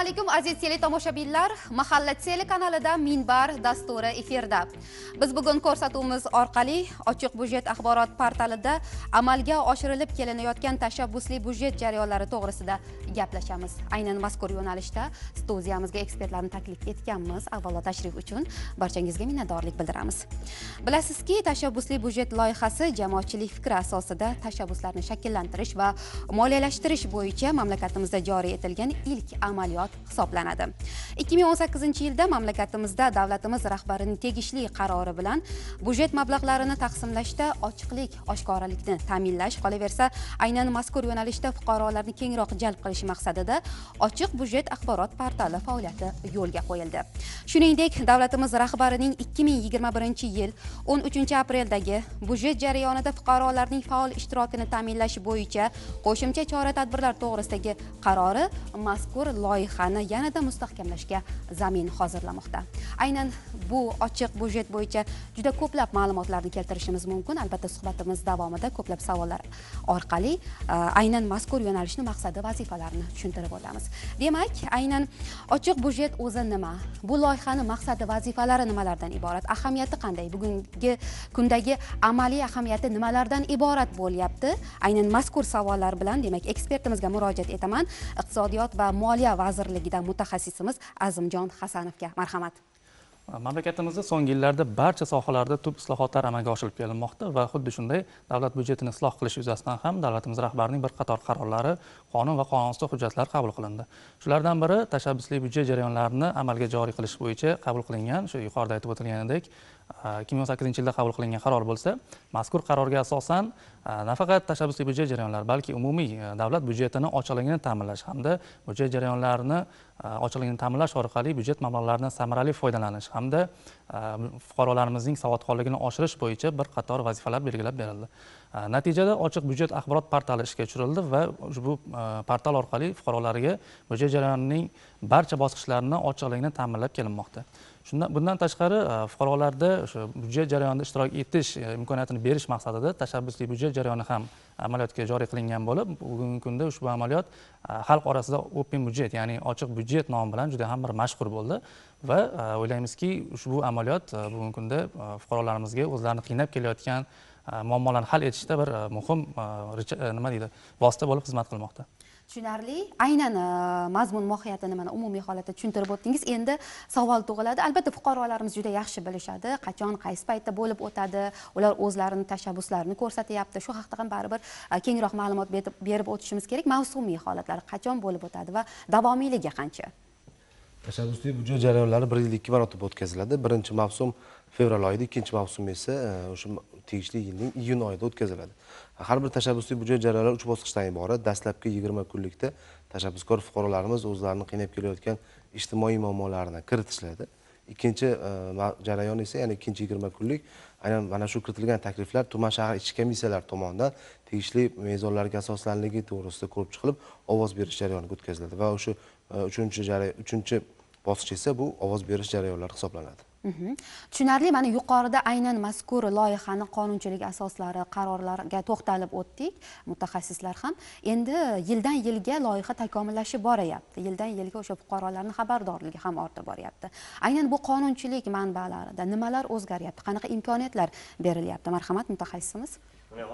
assalomu alaykum aziz teletomoshabinlar mahalla telekanalida minbar dasturi efirda biz bugun ko'rsatuvimiz orqali ochiq byudjet axborot portalida amalga oshirilib kelinayotgan tashabbusli byudjet jarayonlari to'g'risida gaplashamiz aynan mazkur yo'nalishda studiyamizga ekspertlarni taklif etganmiz avvalo tashrif uchun barchangizga minnatdorlik bildiramiz bilasizki tashabbusli byudjet loyihasi jamoatchilik fikri asosida tashabbuslarni shakllantirish va moliyalashtirish bo'yicha mamlakatimizda joriy etilgan ilk amaliyot hisoblanadi 2018 yilda mamlakatimizda davlatimiz rahbarining tegishli qarori bilan byudjet mablag'larini taqsimlashda ochiqlik oshkoralikni ta'minlash qolaversa aynan mazkur yo'nalishda fuqarolarni kengroq jalb qilish maqsadida ochiq byudjet axborot portali faoliyati yo'lga qo'yildi shuningdek davlatimiz rahbarining 2021 yil 13 apreldagi byudjet jarayonida fuqarolarning faol ishtirokini ta'minlash bo'yicha qo'shimcha chora tadbirlar to'g'risidagi qarori mazkur loyiha loyihani yanada mustahkamlashga zamin hozirlamoqda aynan bu ochiq byudjet bo'yicha juda ko'plab ma'lumotlarni keltirishimiz mumkin albatta suhbatimiz davomida ko'plab savollar orqali e, aynan mazkur yo'nalishni maqsadi vazifalarini tushuntirib o'tamiz demak aynan ochiq byudjet o'zi nima bu loyihani maqsadi vazifalari nimalardan iborat ahamiyati qanday bugungi kundagi amaliy ahamiyati nimalardan iborat bo'lyapti aynan mazkur savollar bilan demak ekspertimizga murojaat etaman iqtisodiyot va moliya vaziri vazirligidan mutaxassisimiz azimjon hasanovga marhamat mamlakatimizda so'nggi yillarda barcha sohalarda tub islohotlar amalga oshirilib kelinmoqda va xuddi shunday davlat byudjetini isloh qilish yuzasidan ham davlatimiz rahbarining bir qator qarorlari qonun va qonunosti hujjatlar qabul qilindi shulardan biri tashabbusli byudjet jarayonlarini amalga joriy qilish bo'yicha qabul qilingan shu yuqorida aytib o'tilganidek ikki э, ming o'n sakkizinchi yilda qabul qilingan qaror bo'lsa mazkur qarorga asosan e, nafaqat tashabbusli byudjet jarayonlari balki umumiy e, davlat byudjetini ochiqligini ta'minlash hamda byudjet jarayonlarini e, ochiqligini ta'minlash orqali byudjet mablag'laridan samarali foydalanish hamda fuqarolarimizning savodxonligini oshirish bo'yicha bir qator vazifalar belgilab berildi natijada ochiq byudjet axborot portali ishga tushirildi va ushbu portal orqali fuqarolarga byudjet jarayonining barcha bosqichlarini ochiqligini ta'minlab kelinmoqda shundan bundan tashqari e, fuqarolarda o'sha byudjet jarayonida ishtirok etish e, imkoniyatini berish maqsadida tashabbusli byudjet jarayoni ham amaliyotga joriy qilingan bo'lib bugungi kunda ushbu amaliyot e, xalq orasida open byudjet ya'ni ochiq byudjet nomi bilan juda ham bir mashhur bo'ldi va o'ylaymizki ushbu amaliyot bugungi kunda fuqarolarimizga o'zlarini qiynab kelayotgan muammolarni hal etishda bir muhim nima deydi vosita bo'lib xizmat qilmoqda tushunarli aynan e, mazmun mohiyatini mana umumiy holatda tushuntirib o'tdingiz endi savol tug'iladi albatta fuqarolarimiz juda yaxshi bilishadi qachon qaysi paytda bo'lib o'tadi ular o'zlarini tashabbuslarini ko'rsatyapti shu haqida ham baribir e, kengroq ma'lumot berib o'tishimiz kerak mavsumiy holatlar qachon bo'lib o'tadi va davomiyligi qancha tashabbusli budjet jarayonlari bir yilda ikki marotaba o'tkaziladi birinchi mavsum fevral oyida ikkinchi mavsum esa e, o'sha tegishli yilning iyun oyida o'tkaziladi har bir tashabbusiy byudjet jarayonlari uch bosqichdan iborat dastlabki yigirma kunlikda tashabbuskor fuqarolarimiz o'zlarini qiynab kelayotgan ijtimoiy muammolarini kiritishadi ikkinchi e, jarayon esa ya'ni ikkinchi yigirma kunlik aynan mana shu kiritilgan takliflar tuman shahar ichki komissiyalari tomonidan tegishli mezonlarga asoslanligi to'g'risida ko'rib chiqilib ovoz berish jarayoniga o'tkaziladi va o'sha e, uchinchi uchinchi bosqich esa bu ovoz berish jarayonlari hisoblanadi tushunarli mana yuqorida aynan mazkur loyihani qonunchilik asoslari qarorlariga to'xtalib o'tdik mutaxassislar ham endi yildan yilga loyiha takomillashib boryapti yildan yilga o'sha fuqarolarni xabardorligi ham ortib boryapti aynan bu qonunchilik manbalarida nimalar o'zgaryapti qanaqa imkoniyatlar berilyapti marhamat mutaxassisimiz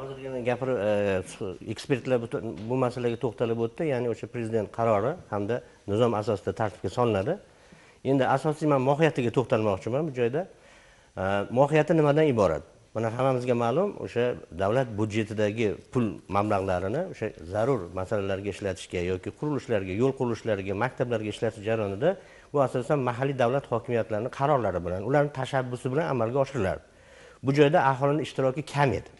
hozirgina gapir e, ekspertlar butun bu masalaga to'xtalib o'tdi ya'ni o'sha prezident qarori hamda nizom asosida tartibga solinadi endi asosiy man mohiyatiga to'xtalmoqchiman bu joyda mohiyati nimadan iborat mana hammamizga ma'lum o'sha davlat budjetidagi pul mablag'larini o'sha zarur masalalarga ishlatishga yoki qurilishlarga yo'l qurilishlariga maktablarga ishlatish jarayonida bu asosan mahalliy davlat hokimiyatlarini qarorlari bilan ularni tashabbusi bilan amalga oshirilardi bu joyda aholini ishtiroki kam edi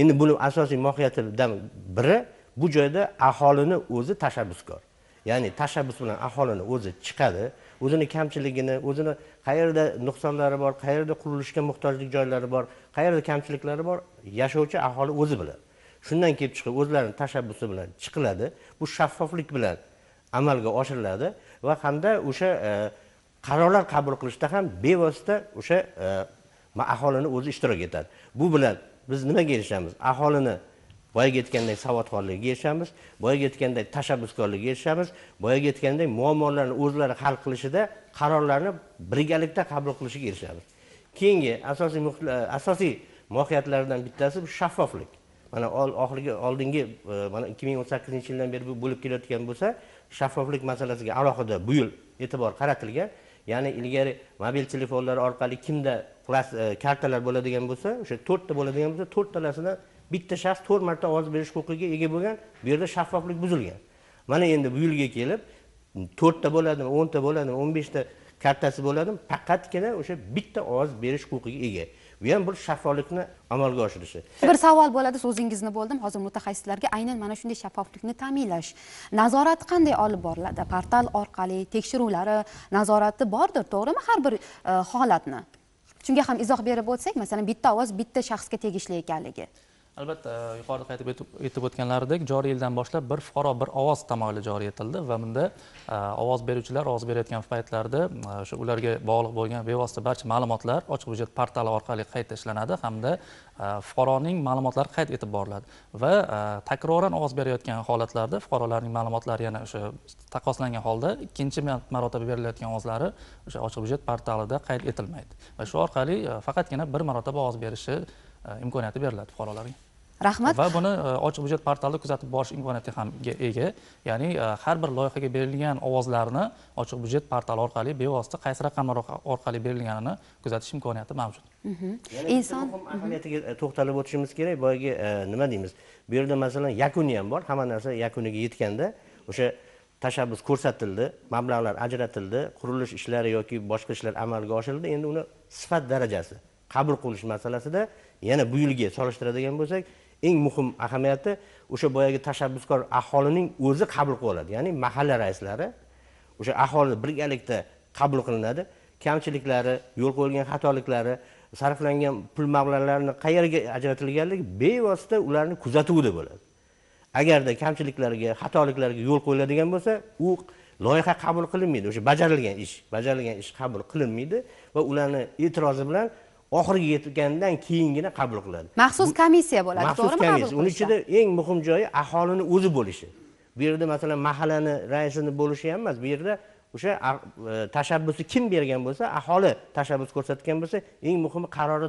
endi buni asosiy mohiyatidan biri bu joyda aholini o'zi tashabbuskor ya'ni tashabbus bilan aholini o'zi chiqadi o'zini kamchiligini o'zini qayerda nuqsonlari bor qayerda qurilishga muhtojlik joylari bor qayerda kamchiliklari bor yashovchi aholi o'zi biladi shundan kelib chiqib o'zlarini tashabbusi bilan chiqiladi bu shaffoflik bilan amalga oshiriladi va hamda o'sha e, qarorlar qabul qilishda ham bevosita o'sha e, aholini o'zi ishtirok etadi bu bilan biz nimaga erishamiz aholini boyaga aytgandek savodxonlikka erishamiz boyaga aytgandek tashabbuskorlikka erishamiz boyaga aytgandek muammolarni o'zlari hal qilishida qarorlarni birgalikda qabul qilishga erishamiz keyingi asosiy asosiy mohiyatlardan bittasi bu shaffoflik mana oxirgi oldingi e, mana ikki ming o'n sakkizinchi yildan beri bo'lib kelayotgan bo'lsa shaffoflik masalasiga alohida bu yil e'tibor qaratilgan ya'ni ilgari mobil telefonlar orqali kimda klass e, kartalar bo'ladigan bo'lsa o'sha to'rtta bo'ladigan bo'lsa to'rttalasini bitta shaxs to'rt marta ovoz berish huquqiga ega bo'lgan bu yerda shaffoflik buzilgan mana endi bu yilga kelib to'rtta bo'ladimi o'nta bo'ladimi o'n beshta kartasi bo'ladimi faqatgina o'sha bitta ovoz berish huquqiga ega bu ham bir shaffoflikni amalga oshirishi bir savol bo'ladi so'zingizni bo'ldim hozir mutaxassislarga aynan mana shunday shaffoflikni ta'minlash nazorat qanday olib boriladi portal orqali tekshiruvlari nazorati bordir to'g'rimi har bir e, holatni shunga ham izoh berib o'tsak masalan bitta ovoz bitta shaxsga tegishli ekanligi albatta yuqorida qaytib aytib o'tganlaridek joriy yildan boshlab bir fuqaro bir ovoz tamoyili joriy etildi va bunda e, ovoz beruvchilar ovoz berayotgan paytlarida o'sha e, ularga bog'liq bo'lgan bevosita barcha ma'lumotlar ochiq byudjet portali orqali qayta ishlanadi hamda e, fuqaroning ma'lumotlari qayd etib boriladi va takroran ovoz berayotgan holatlarda fuqarolarning ma'lumotlari yana o'sha taqqoslangan holda ikkinchi marotaba berilayotgan ovozlari o'sha ochiq byudjet portalida qayd etilmaydi va shu orqali faqatgina bir marotaba ovoz berishi Э, imkoniyati beriladi fuqarolarga rahmat va buni e, ochiq byudjet portalida kuzatib borish imkoniyatiga ham ega ya'ni e, har bir loyihaga berilgan ovozlarni ochiq byudjet portali orqali bevosita qaysi raqamlar orqali berilganini kuzatish imkoniyati mavjud mhm. inson mhm. ahamiyatiga e, to'xtalib o'tishimiz kerak boyagi nima deymiz bu yerda masalan yakuni ham bor hamma narsa yakuniga yetganda o'sha tashabbus ko'rsatildi mablag'lar ajratildi qurilish ishlari yoki boshqa ishlar amalga oshirildi endi uni sifat darajasi qabul qilish masalasida yana bu yilgi solishtiradigan bo'lsak eng muhim ahamiyati o'sha boyagi tashabbuskor aholining o'zi qabul qilib oladi ya'ni mahalla raislari o'sha aholi birgalikda qabul qilinadi kamchiliklari yo'l qo'yilgan xatoliklari sarflangan pul mablag'larini qayerga ajratilganligi bevosita ularni kuzatuvida bo'ladi agarda kamchiliklarga xatoliklarga yo'l qo'yiladigan bo'lsa u loyiha qabul qilinmaydi o'sha bajarilgan ish bajarilgan ish qabul qilinmaydi va ularni e'tirozi bilan oxiriga yetgandan keyingina qabul qiladi maxsus komissiya bo'ladi maxsus komissiya uni ichida eng muhim joyi aholini o'zi bo'lishi bu yerda masalan mahallani raisini bo'lishi ham emas bu yerda o'sha e, tashabbusi kim bergan bo'lsa aholi tashabbus ko'rsatgan bo'lsa eng muhimi qarorni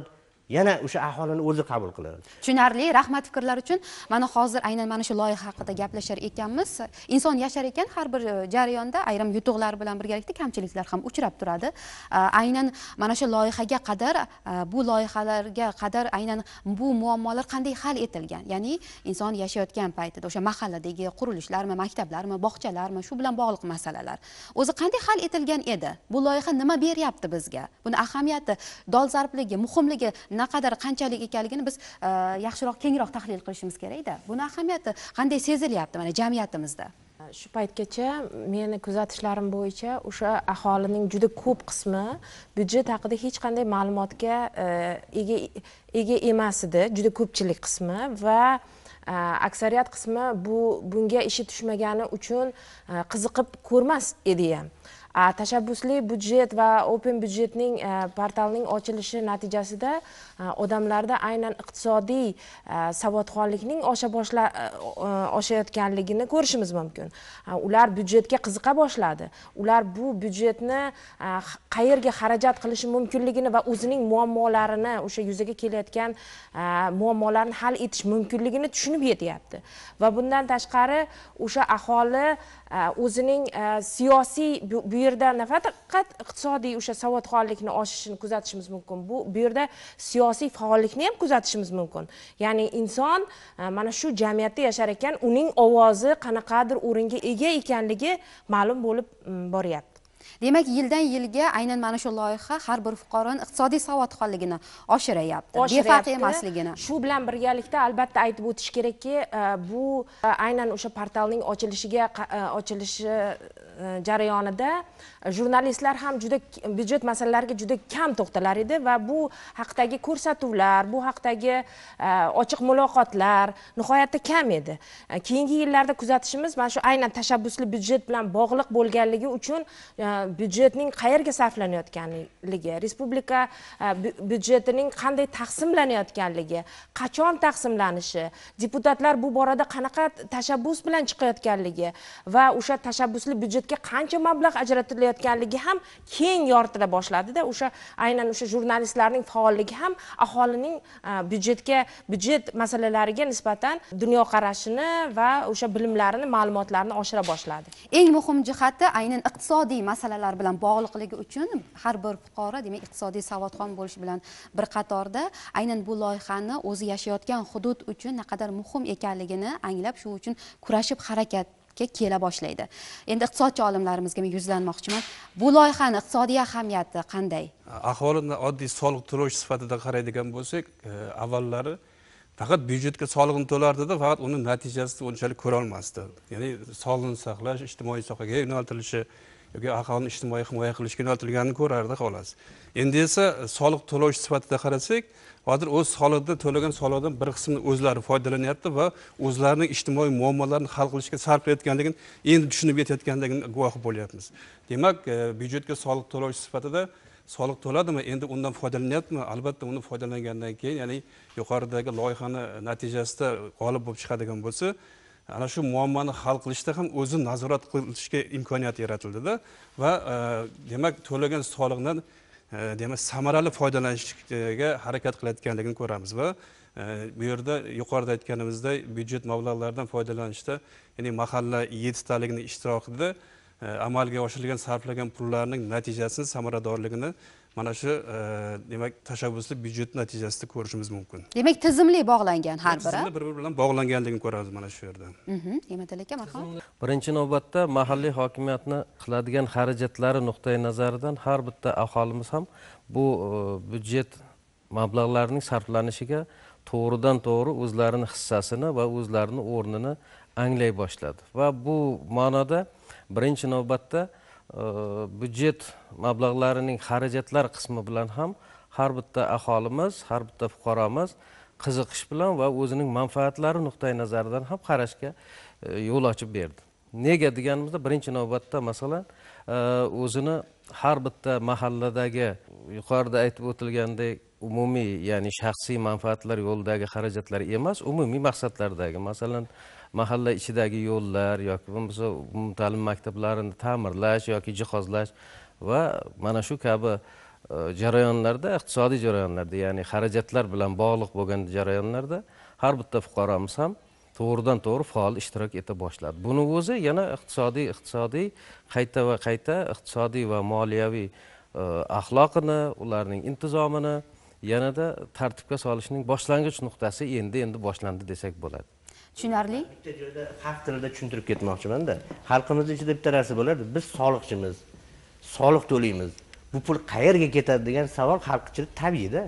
yana o'sha aholini o'zi qabul qiladi tushunarli rahmat fikrlar uchun mana hozir aynan mana shu loyiha haqida gaplashar ekanmiz inson yashar ekan har bir e, jarayonda ayrim yutuqlar bilan birgalikda kamchiliklar ham uchrab turadi e, aynan mana shu loyihaga qadar e, bu loyihalarga qadar aynan bu muammolar qanday hal etilgan ya'ni inson yashayotgan paytida o'sha mahalladagi qurilishlarmi maktablarmi bog'chalarmi shu bilan bog'liq masalalar o'zi qanday hal etilgan edi bu loyiha nima beryapti bizga buni ahamiyati dolzarbligi muhimligi naqadar qanchalik ekanligini biz e, yaxshiroq kengroq tahlil qilishimiz kerakda buni ahamiyati qanday sezilyapti mana jamiyatimizda shu paytgacha meni kuzatishlarim bo'yicha o'sha aholining juda ko'p qismi byudjet haqida hech qanday ma'lumotga e, ega ega emas edi juda ko'pchilik qismi va e, aksariyat qismi bu bunga ishi tushmagani uchun qiziqib ko'rmas edi ham tashabbusli budjet va open budjetning e, portalining ochilishi natijasida e, odamlarda aynan iqtisodiy e, savodxonlikning osha boshla oshayotganligini ko'rishimiz mumkin ular byudjetga qiziqa boshladi ular bu byudjetni qayerga xarajat qilishi mumkinligini va o'zining muammolarini o'sha yuzaga kelayotgan muammolarni hal etish mumkinligini tushunib yetyapti va bundan tashqari o'sha aholi Э, o'zining э, siyosiy bu yerda nafaqat iqtisodiy o'sha savodxonlikni oshishini kuzatishimiz mumkin bu bu yerda siyosiy faollikni ham kuzatishimiz mumkin ya'ni inson e, mana shu jamiyatda yashar ekan uning ovozi qanaqadir o'ringa ega ekanligi ma'lum bo'lib boryapti demak yildan yilga aynan mana shu loyiha har bir fuqaroni iqtisodiy savodxonligini oshiryapti befarq emasligini shu bilan birgalikda albatta aytib o'tish kerakki e, bu e, aynan o'sha portalning ochilishiga e, ochilishi E, jarayonida jurnalistlar ham juda byudjet masalalariga juda kam to'xtalar edi va bu haqdagi ko'rsatuvlar bu haqdagi e, ochiq muloqotlar nihoyatda kam edi e, keyingi yillarda kuzatishimiz mana shu aynan tashabbusli byudjet bilan bog'liq bo'lganligi uchun byudjetning qayerga sarflanayotganligi respublika byudjetining qanday taqsimlanayotganligi qachon taqsimlanishi deputatlar bu borada qanaqa tashabbus bilan chiqayotganligi va o'sha tashabbusli byudjet universitetga qancha mablag' ajratilayotganligi ham keng yoritila boshladida o'sha aynan o'sha jurnalistlarning faolligi ham aholining e, byudjetga byudjet masalalariga nisbatan dunyoqarashini va o'sha bilimlarini ma'lumotlarini oshira boshladi eng muhim jihati aynan iqtisodiy masalalar bilan bog'liqligi uchun har bir fuqaro demak iqtisodiy savodxon bo'lishi bilan bir qatorda aynan bu loyihani o'zi yashayotgan hudud uchun naqadar muhim ekanligini anglab shu uchun kurashib harakat tartibga kela boshlaydi endi iqtisodchi olimlarimizga men yuzlanmoqchiman bu loyihani iqtisodiy ahamiyati qanday ahvolini oddiy soliq to'lovchi sifatida qaraydigan bo'lsak e, avvallari faqat byudjetga solig'ini to'lardida faqat uni natijasini unchalik ko'rolmasdi ya'ni sog'liqni saqlash ijtimoiy sohaga yo'naltirilishi yoki aholini ijtimoiy himoya qilishga yo'naltirilganini ko'rardi xolos endi esa soliq to'lovchi sifatida qarasak hozir o'z soliqda to'lagan soliqdan bir qismini o'zlari foydalanyapti va o'zlarining ijtimoiy muammolarini hal qilishga sarflayotganligini endi tushunib yetayotganligini guvohi bo'lyapmiz demak e, byudjetga soliq to'lovchi sifatida soliq to'ladimi endi undan foydalanyaptimi albatta uni foydalangandan keyin ya'ni yuqoridagi loyihani natijasida g'olib bo'lib chiqadigan bo'lsa ana shu muammoni hal qilishda ham o'zi nazorat qilishga imkoniyat yaratildida va e, demak to'lagan soliqdan Э, demak samarali foydalanishga harakat qilayotganligini ko'ramiz va e, bu yerda yuqorida aytganimizdek byudjet mablag'laridan foydalanishda ya'ni mahalla yettitaligini ishtirokida e, amalga oshirilgan sarflagan pullarning natijasini samaradorligini mana shu e, demak tashabbusli byudjet natijasida ko'rishimiz mumkin demak tizimli bog'langan har biri tizimli bir biri bilan bog'langanligini ko'ramiz mana shu yerda mhm. ne'matilla aka marhamat birinchi navbatda mahalliy hokimiyatni qiladigan xarajatlari nuqtai nazaridan har bitta aholimiz ham bu e, byudjet mablag'larining sarflanishiga to'g'ridan to'g'ri o'zlarini hissasini va o'zlarini o'rnini anglay boshladi va bu ma'noda birinchi navbatda budjet mablag'larining xarajatlar qismi bilan ham har bitta aholimiz har bitta fuqaromiz qiziqish bilan va o'zining manfaatlari nuqtai nazaridan ham qarashga yo'l ochib berdi nega deganimizda birinchi navbatda masalan o'zini har bitta mahalladagi yuqorida aytib o'tilgandek umumiy ya'ni shaxsiy manfaatlar yo'lidagi xarajatlar emas umumiy maqsadlardagi masalan mahalla ichidagi yo'llar yoki bo'lmasa umumta'lim maktablarini ta'mirlash yoki jihozlash va mana shu kabi e, jarayonlarda iqtisodiy jarayonlarda ya'ni xarajatlar bilan bog'liq bo'lgan jarayonlarda har bitta fuqaromiz ham to'g'ridan to'g'ri faol ishtirok eta boshladi buni o'zi yana iqtisodiy iqtisodiy qayta va qayta iqtisodiy va moliyaviy e, axloqini ularning intizomini yanada tartibga solishning boshlang'ich nuqtasi endi endi boshlandi desak bo'ladi tushunarli bitta joyda xalq tilida tushuntirib ketmoqchimanda xalqimizni ichida bitta narsa bo'ladi biz soliqchimiz soliq to'laymiz bu pul qayerga ketadi degan savol xalq ichida tabiiyda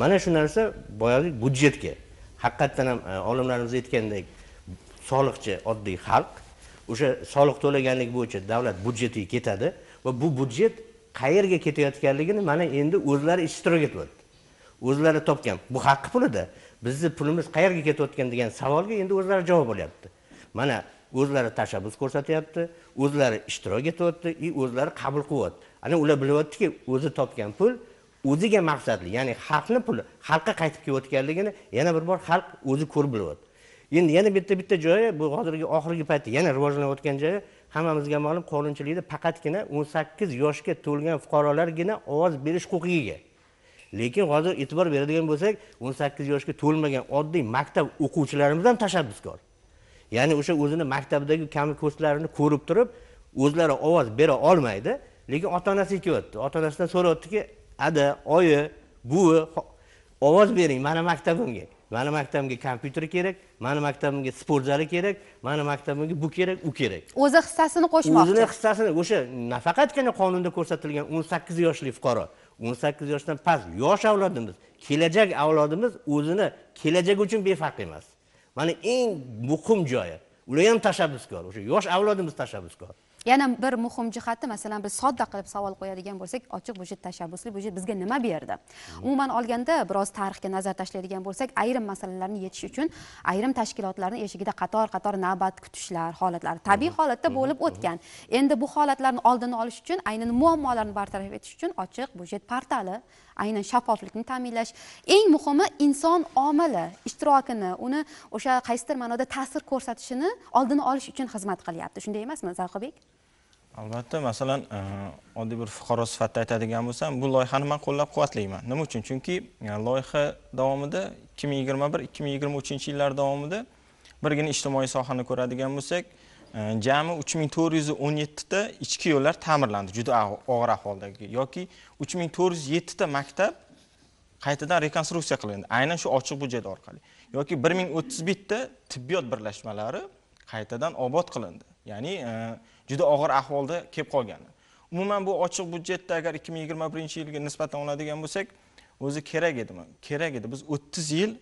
mana shu narsa boyagi budjetga haqiqatdan ham e, olimlarimiz aytgandek soliqchi oddiy xalq o'sha soliq to'laganlik bo'yicha davlat budjetiga ketadi va bu budjet qayerga ketayotganligini mana endi o'zlari ishtirok etyapti o'zlari topgan bu haqqi pulida bizni pulimiz qayerga ketayotgan degan savolga endi o'zlari javob bo'lyapti mana o'zlari tashabbus ko'rsatyapti o'zlari ishtirok etyapti и o'zlari qabul qilyapti ana ular bilyaptiki o'zi topgan pul o'ziga maqsadli ya'ni xalqni puli xalqqa qaytib kelayotganligini yana bir bor xalq o'zi ko'rib bilyapti endi yana bitta bitta joyi bu hozirgi oxirgi paytda yana rivojlanayotgan joyi hammamizga ma'lum qonunchilikda faqatgina o'n sakkiz yoshga to'lgan fuqarolargina ovoz berish huquqiga ega lekin hozir e'tibor beradigan bo'lsak o'n sakkiz yoshga to'lmagan oddiy maktab o'quvchilarimiz ham tashabbuskor ya'ni o'sha o'zini maktabdagi kam kurslarini ko'rib turib o'zlari ovoz bera olmaydi lekin ota onasiga kelyapti ota onasidan so'rayaptiki ada oyi buvi ovoz bering mani maktabimga mani maktabimga kompyuter kerak mani maktabimga sport zali kerak mani maktabimga bu kerak u kerak o'zi hissasini qo'shmoqchi o'zini hissasini o'sha nafaqatgina qonunda ko'rsatilgan o'n sakkiz yoshli fuqaro o'n sakkiz yoshdan past yosh avlodimiz kelajak avlodimiz o'zini kelajagi uchun befarq emas mana eng muhim joyi ular ham tashabbuskor o'sha yosh avlodimiz tashabbuskor yana bir muhim jihati masalan biz sodda qilib savol qo'yadigan bo'lsak ochiq byudjet tashabbusli byudjet bizga nima berdi umuman olganda biroz tarixga nazar tashlaydigan bo'lsak ayrim masalalarni yetish uchun ayrim tashkilotlarni eshigida qator qator navbat kutishlar holatlari tabiiy holatda bo'lib o'tgan endi bu holatlarni oldini olish uchun aynan muammolarni bartaraf etish uchun ochiq byudjet portali aynan shaffoflikni ta'minlash eng muhimi inson omili ishtirokini uni o'sha qaysidir ma'noda ta'sir ko'rsatishini oldini olish uchun xizmat qilyapti shunday emasmi zavqibek albatta masalan e, oddiy bir fuqaro sifatida aytadigan bo'lsam bu loyihani man qo'llab quvvatlayman nima uchun chunki e, loyiha davomida ikki ming yigirma bir ikki ming yigirma uchinchi yillar davomida birgina ijtimoiy sohani ko'radigan bo'lsak Э, jami uch ming to'rt yuz o'n yettita ichki yo'llar ta'mirlandi juda og'ir ahvoldagi yoki uch ming to'rt yuz yettita maktab qaytadan rekonstruksiya qilindi aynan shu ochiq byudjet orqali yoki bir ming o'ttiz bitta tibbiyot birlashmalari qaytadan obod qilindi ya'ni e, juda og'ir ahvolda kelib qolgan umuman bu ochiq byudjetda agar ikki ming yigirma birinchi yilga nisbatan oladigan bo'lsak o'zi kerak edimi kerak edi biz o'ttiz yil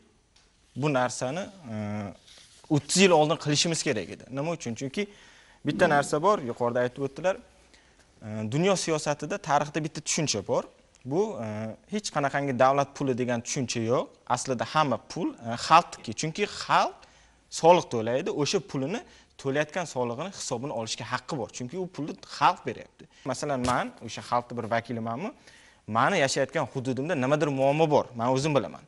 bu narsani e, o'ttiz yil oldin qilishimiz kerak edi nima uchun chunki bitta narsa bor yuqorida aytib o'tdilar e, dunyo siyosatida tarixda bitta tushuncha bor bu e, hech qanaqangi davlat puli degan tushuncha yo'q aslida hamma pul e, xalqniki chunki xalq soliq to'laydi o'sha pulini to'layotgan solig'ini hisobini olishga haqqi bor chunki u pulni xalq beryapti masalan man o'sha xalqni bir vakilimanmi mani yashayotgan hududimda nimadir muammo bor man o'zim bilaman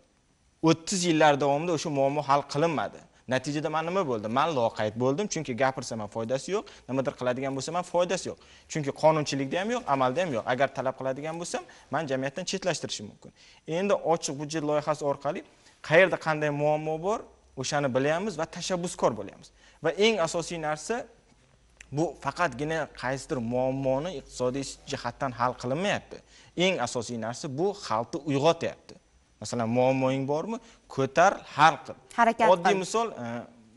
o'ttiz yillar davomida o'sha muammo hal qilinmadi natijada man nima bo'ldi man loqayd bo'ldim chunki gapirsam ham foydasi yo'q nimadir qiladigan bo'lsam ham foydasi yo'q chunki qonunchilikda ham yo'q amalda ham yo'q agar talab qiladigan bo'lsam man jamiyatdan chetlashtirishim mumkin endi ochiq budjet loyihasi orqali qayerda qanday muammo bor o'shani bilamiz va tashabbuskor bo'lyapmiz va eng asosiy narsa bu faqatgina qaysidir muammoni iqtisodiy jihatdan hal qilinmayapti eng asosiy narsa bu xalqni uyg'otyapti masalan muammoing bormi ko'tar hal qil harakat oddiy misol e,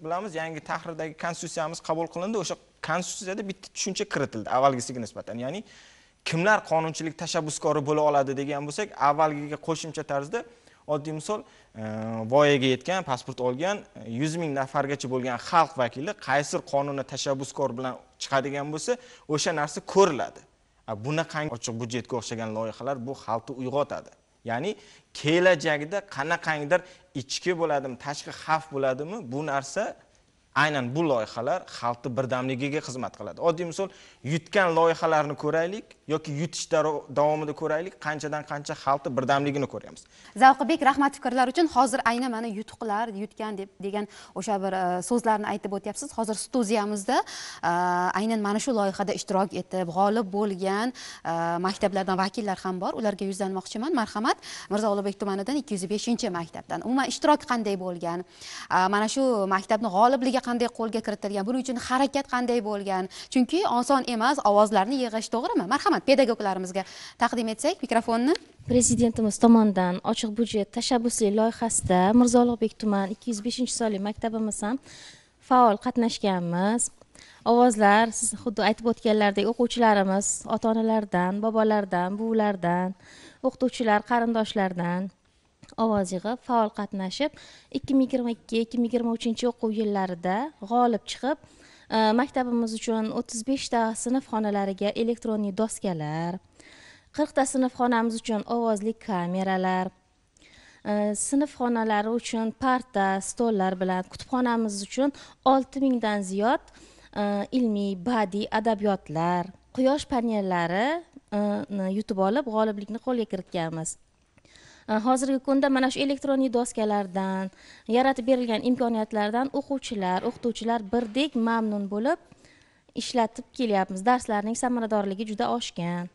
bilamiz yangi tahrirdagi konstitutsiyamiz qabul qilindi o'sha konstitutsiyada bitta tushuncha kiritildi avvalgisiga nisbatan ya'ni kimlar qonunchilik tashabbuskori bo'la oladi degan bo'lsak avvalgiga qo'shimcha tarzda oddiy misol e, voyaga yetgan pasport olgan yuz ming nafargacha bo'lgan xalq vakili qaysir qonunni tashabbuskor bilan chiqadigan bo'lsa o'sha narsa ko'riladi bunaqangi ochiq budjetga o'xshagan loyihalar bu xalqni uyg'otadi ya'ni kelajakda qanaqangdir ichki bo'ladimi tashqi xavf bo'ladimi bu narsa aynan bu loyihalar xalqni birdamligiga xizmat qiladi oddiy misol yutgan loyihalarni ko'raylik yoki yutish davomida ko'raylik qanchadan qancha xalqni birdamligini ko'ryapmiz zavqibek rahmat fikrlar uchun hozir aynan mana yutuqlar yutgan deb degan o'sha bir e, so'zlarni aytib o'tyapsiz hozir studiyamizda e, aynan mana shu loyihada ishtirok etib g'olib bo'lgan e, maktablardan vakillar ham bor ularga yuzlanmoqchiman marhamat mirzo ulug'bek tumanidan ikki yuz beshinchi maktabdan umuman ishtirok qanday bo'lgan mana shu maktabni g'olibligi qanday qo'lga kiritilgan buning uchun harakat qanday bo'lgan chunki oson emas ovozlarni yig'ish to'g'rimi marhamat pedagoglarimizga taqdim etsak mikrofonni prezidentimiz tomonidan ochiq budjet tashabbusli loyihasida mirzo ulug'bek tuman ikki yuz beshinchi sonli maktabimiz ham faol qatnashganmiz ovozlar siz xuddi aytib o'tganlaridek o'quvchilarimiz ota onalardan bobolardan buvilardan o'qituvchilar qarindoshlardan ovoz yig'ib faol qatnashib ikki ming yigirma ikki ikki ming yigirma uchinchi o'quv yillarida g'olib chiqib e, maktabimiz uchun o'ttiz beshta sinf xonalariga elektronniy doskalar qirqta sinf xonamiz uchun ovozli kameralar e, sinf xonalari uchun parta stollar bilan kutubxonamiz uchun olti mingdan ziyod e, ilmiy badiiy adabiyotlar quyosh panellari yutib olib g'oliblikni qo'lga kiritganmiz Э, hozirgi kunda mana shu elektron doskalardan yaratib berilgan imkoniyatlardan o'quvchilar o'qituvchilar birdek mamnun bo'lib ishlatib kelyapmiz darslarning samaradorligi juda oshgan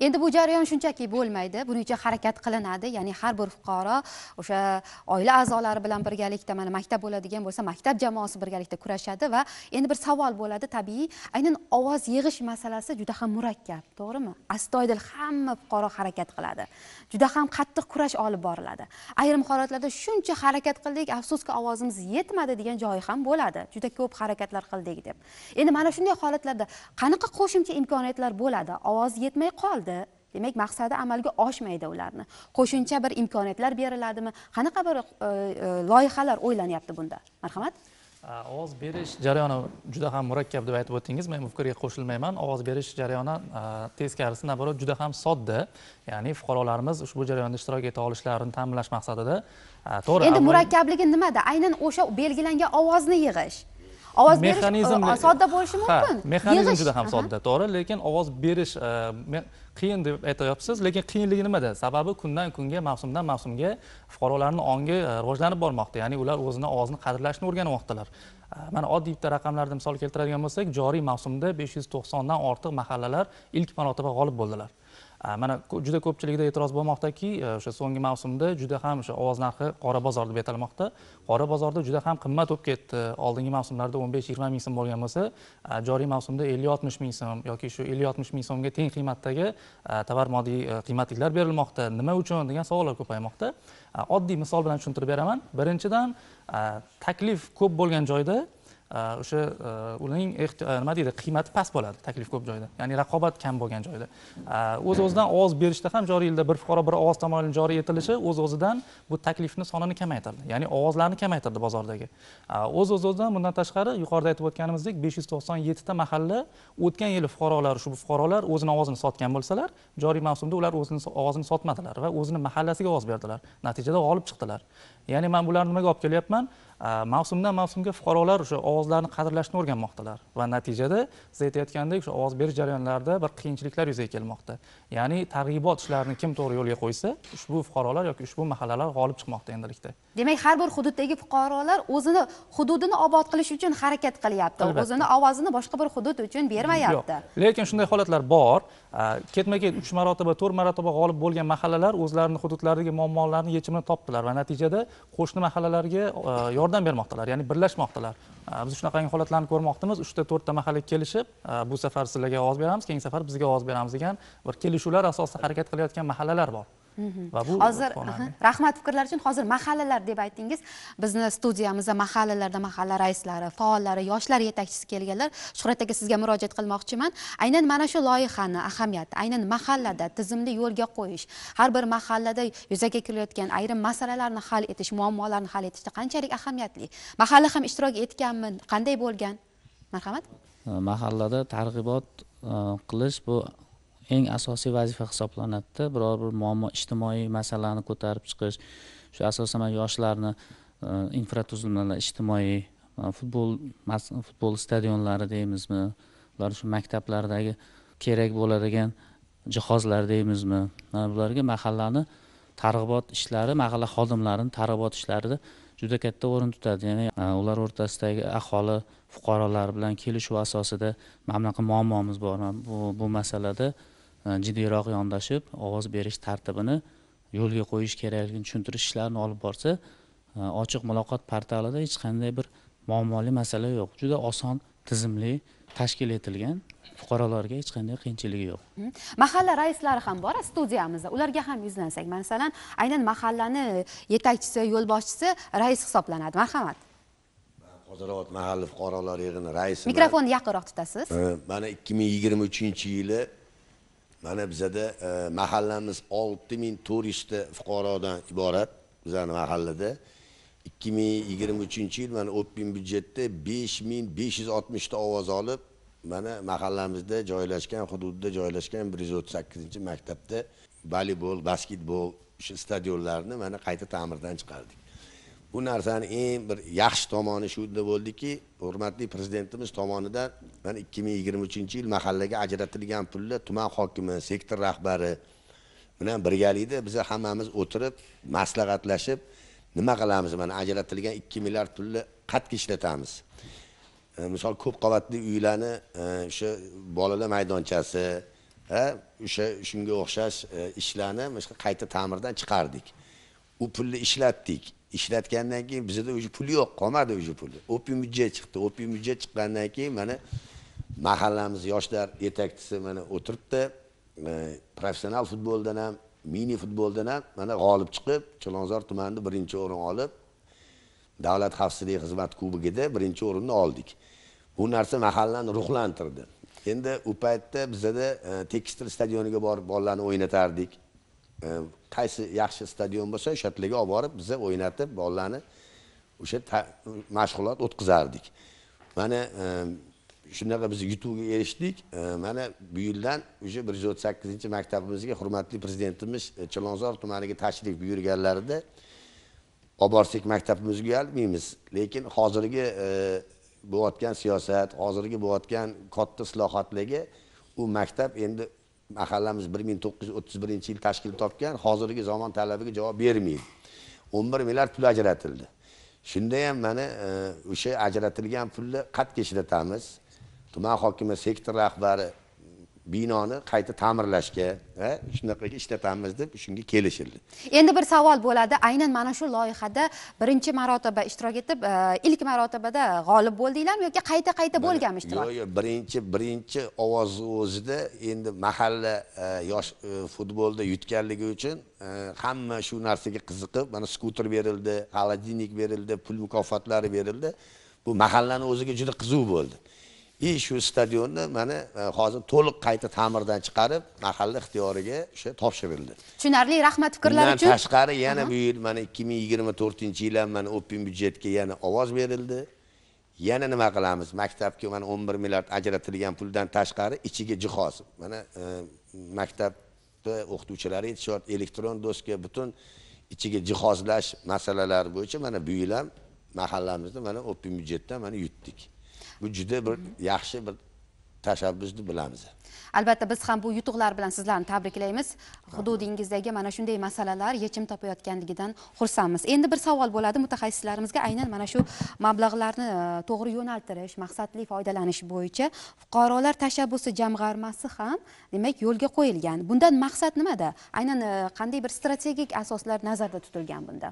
endi bu jarayon shunchaki bo'lmaydi buning uchun harakat qilinadi ya'ni har bir fuqaro o'sha oila a'zolari bilan birgalikda mana maktab bo'ladigan bo'lsa maktab jamoasi birgalikda kurashadi va endi bir savol bo'ladi tabiiy aynan ovoz yig'ish masalasi juda ham murakkab to'g'rimi astoydil hamma fuqaro harakat qiladi juda ham qattiq kurash olib boriladi ayrim holatlarda shuncha harakat qildik afsuski ovozimiz yetmadi degan joyi ham bo'ladi juda ko'p harakatlar qildik deb endi mana shunday holatlarda qanaqa qo'shimcha imkoniyatlar bo'ladi ovoz yetmay qoldi qoldi demak maqsadi amalga oshmaydi ularni qo'shimcha bir imkoniyatlar beriladimi qanaqa bir e, e, loyihalar o'ylanyapti bunda marhamat ovoz berish jarayoni juda ham murakkab deb aytib o'tdingiz men bu fikrga qo'shilmayman ovoz berish jarayoni teskarisi наоборот juda ham sodda ya'ni fuqarolarimiz ushbu jarayonda ishtirok eta olishlarini ta'minlash maqsadida to'g'ri endi murakkabligi nimada aynan o'sha belgilangan ovozni yig'ish ovoz berish e, sodda bo'lishi mumkin mexanizm juda ham sodda to'g'ri lekin ovoz berish qiyin deb aytyapsiz lekin qiyinligi nimada sababi kundan kunga mavsumdan mavsumga fuqarolarni ongi e, rivojlanib bormoqda ya'ni ular o'zini ovozini qadrlashni o'rganmoqdalar e, mana oddiy bitta raqamlarni misol keltiradigan bo'lsak joriy mavsumda besh yuz to'qsondan ortiq mahallalar ilk marotaba g'olib bo'ldilar mana juda ko'pchilikda e'tiroz bo'lmoqdaki e, o'sha so'nggi mavsumda juda ham o'sha ovoz narxi qora bozor deb atalmoqda qora bozorda juda ham qimmat bo'lib ketdi oldingi mavsumlarda o'n besh yigirma ming so'm bo'lgan bo'lsa joriy mavsumda ellik oltmish ming so'm yoki shu ellik oltmish ming so'mga teng qiymatdagi tovar moddiy e, qiymatliklar berilmoqda nima uchun degan savollar ko'paymoqda oddiy misol bilan tushuntirib beraman birinchidan taklif ko'p bo'lgan joyda Э, o'sha э, uning э, nima deydi qiymati past bo'ladi taklif ko'p joyda ya'ni raqobat kam bo'lgan joyda o'z o'zidan ovoz berishda ham joriy yilda bir fuqaro bir ovoz tamoyilini joriy etilishi o'z o'zidan bu taklifni sonini kamaytirdi ya'ni ovozlarni kamaytirdi bozordagi o'z o'zidan bundan tashqari yuqorida aytib o'tganimizdek besh yuz to'qson yettita mahalla o'tgan yili fuqarolar shu fuqarolar o'zini ovozini sotgan bo'lsalar joriy mavsumda ular o'zini ovozini sotmadilar va o'zini mahallasiga ovoz berdilar natijada g'olib chiqdilar ya'ni man bularni nimaga olib kelyapman Э, mavsumdan mavsumga fuqarolar o'sha ovozlarni qadrlashni o'rganmoqdalar va natijada siz aytayotgandek o'sha ovoz berish jarayonlarida bir qiyinchiliklar yuzaga kelmoqda ya'ni targ'ibot ishlarini kim to'g'ri yo'lga qo'ysa ushbu fuqarolar yoki ushbu mahallalar g'olib chiqmoqda endilikda demak har bir hududdagi fuqarolar o'zini hududini obod qilish uchun harakat qilyapti o'zini ovozini boshqa bir hudud uchun bermayapti lekin shunday holatlar bor э, ketma ket uch marotaba to'rt marotaba g'olib bo'lgan mahallalar o'zlarini hududlaridagi muammolarni yechimini topdilar va natijada qo'shni mahallalarga э, yordam yordam bermoqdalar ya'ni birlashmoqdalar biz shunaqangi holatlarni ko'rmoqdamiz uchta to'rtta mahalla kelishib bu safar sizlarga ovoz beramiz keyingi safar bizga ovoz beramiz degan bir kelishuvlar asosida harakat qilayotgan mahallalar bor va bu hozir rahmat fikrlar uchun hozir mahallalar deb aytdingiz bizni studiyamizda mahallalarda mahalla raislari faollari yoshlar yetakchisi kelganlar shuhrat aka sizga murojaat qilmoqchiman aynan mana shu loyihani ahamiyati aynan mahallada tizimli yo'lga qo'yish har bir mahallada yuzaga kelayotgan ayrim masalalarni hal etish muammolarni hal etishda qanchalik ahamiyatli mahalla ham ishtirok etganmi qanday bo'lgan marhamat mahallada targ'ibot e, qilish bu eng asosiy vazifa hisoblanadida biror bir muammo ijtimoiy masalani ko'tarib chiqish shu asosan yoshlarni e, infratuzilmalar ijtimoiy e, futbol futbol stadionlari deymizmi ular shu maktablardagi kerak bo'ladigan jihozlar deymizmi mana bularga mahallani targ'ibot ishlari mahalla xodimlarini targ'ibot ishlarida juda katta o'rin tutadi ya'ni e, ular o'rtasidagi aholi fuqarolar bilan kelishuv asosida mana bunaqa muammomiz bor bu bu masalada Э, jiddiyroq yondashib ovoz berish tartibini yo'lga qo'yish kerakligini tushuntirish ishlarini olib borsa e, ochiq muloqot portalida hech qanday bir muammoli masala yo'q juda oson tizimli tashkil etilgan fuqarolarga hech qanday qiyinchiligi yo'q mahalla raislari ham bor studiyamizda ularga ham yuzlansak masalan aynan mahallani yetakchisi yo'lboshchisi rais hisoblanadi marhamat qodirobod mahalla fuqarolar yig'ini raisi mikrofonni yaqinroq tutasiz mana ikki ming yigirma uchinchi yili mana bizada e, mahallamiz olti ming to'rt yuzta fuqarodan iborat bizani mahallada ikki ming yigirma uchinchi yil mana o'ppin byudjetda besh ming besh yuz oltmishta ovoz olib mana mahallamizda joylashgan hududida joylashgan bir yuz o'ttiz sakkizinchi maktabda voleybol basketbol o'sha stadionlarni mana qayta ta'mirdan chiqardik bu narsani eng bir yaxshi tomoni shunda bo'ldiki hurmatli prezidentimiz tomonidan mana ikki ming yigirma uchinchi yil mahallaga ajratilgan pullar tuman hokimi sektor rahbari bilan birgalikda biz hammamiz o'tirib maslahatlashib nima qilamiz mana ajratilgan ikki milliard pulni qayerga ishlatamiz e, misol ko'p qavatli uylarni e, o'sha bolalar maydonchasi e, o'sha shunga o'xshash ishlarni qayta ta'mirdan chiqardik u pulni ishlatdik ishlatgandan keyin bizada уже pul yo'q qolmadi уже puli opiy mujja chiqdi opiy mujja chiqqandan keyin mana mahallamiz yoshlar yetakchisi mana o'tiribdi professional futboldan ham mini futboldan ham mana g'olib chiqib chilonzor tumanida birinchi o'rin olib davlat xavfsizlik xizmati kubogida birinchi o'rinni oldik bu narsa mahallani ruhlantirdi endi u paytda bizada e, tekistir stadioniga borib bolalarni o'ynatardik e, qaysi yaxshi stadion bo'lsa o'sha yerga olib borib biza o'ynatib bolalarni o'sha mashg'ulot o'tkazardik mana e, shunaqa biz yutuqqa erishdik e, mana bu yildan уже bir yuz o'ttiz sakkizinchi maktabimizga hurmatli prezidentimiz e, chilonzor tumaniga tashrif buyurganlarida olib borsak maktabimizga uyalmaymiz lekin hozirgi bo'layotgan siyosat hozirgi bo'layotgan katta islohotlarga u maktab endi mahallamiz bir ming to'qqiz yuz o'ttiz birinchi yil tashkil topgan hozirgi zamon talabiga javob bermaydi o'n bir milliard pul ajratildi shunda ham mana e, o'sha ajratilgan pulni qayerga ishlatamiz tuman hokimi sektor rahbari binoni qayta ta'mirlashga va ishlatamiz deb shunga kelishildi endi bir savol bo'ladi aynan mana shu loyihada birinchi marotaba ishtirok etib e, ilk marotabada g'olib bo'ldinglarmi yoki qayta qayta bo'lganmi ishtirok yo'q yo'q birinchi birinchi ovozni o'zida endi mahalla e, yosh e, futbolda yutganligi uchun hamma shu narsaga qiziqib mana skuter berildi холодильник berildi pul mukofotlari berildi bu mahallani o'ziga juda qiziq bo'ldi и shu stadionni mana e, hozir to'liq qayta ta'mirdan chiqarib mahalla ixtiyoriga o'sha topshirildi tushunarli rahmat fikrlar uchun bundan tashqari yana bu yil mana ikki ming yigirma to'rtinchi yil ham mana o'pin byudjetga yana ovoz berildi yana nima qilamiz maktabga mana o'n bir milliard ajratilgan puldan tashqari ichiga jihoz mana e, maktabda o'qituvchilari yetishyapti elektron doska butun ichiga jihozlash masalalari bo'yicha mana bu yil ham mahallamizda mana o'pin byudjetdan mana yutdik bu juda bir yaxshi bir tashabbusni bilamiz albatta biz ham bu yutuqlar bilan sizlarni tabriklaymiz hududingizdagi mana shunday masalalar yechim topayotganligidan xursandmiz endi bir savol bo'ladi mutaxassislarimizga aynan mana shu mablag'larni e, to'g'ri yo'naltirish maqsadli foydalanish bo'yicha fuqarolar tashabbusi jamg'armasi ham demak yo'lga qo'yilgan bundan maqsad nimada aynan e, qanday bir strategik asoslar nazarda tutilgan bunda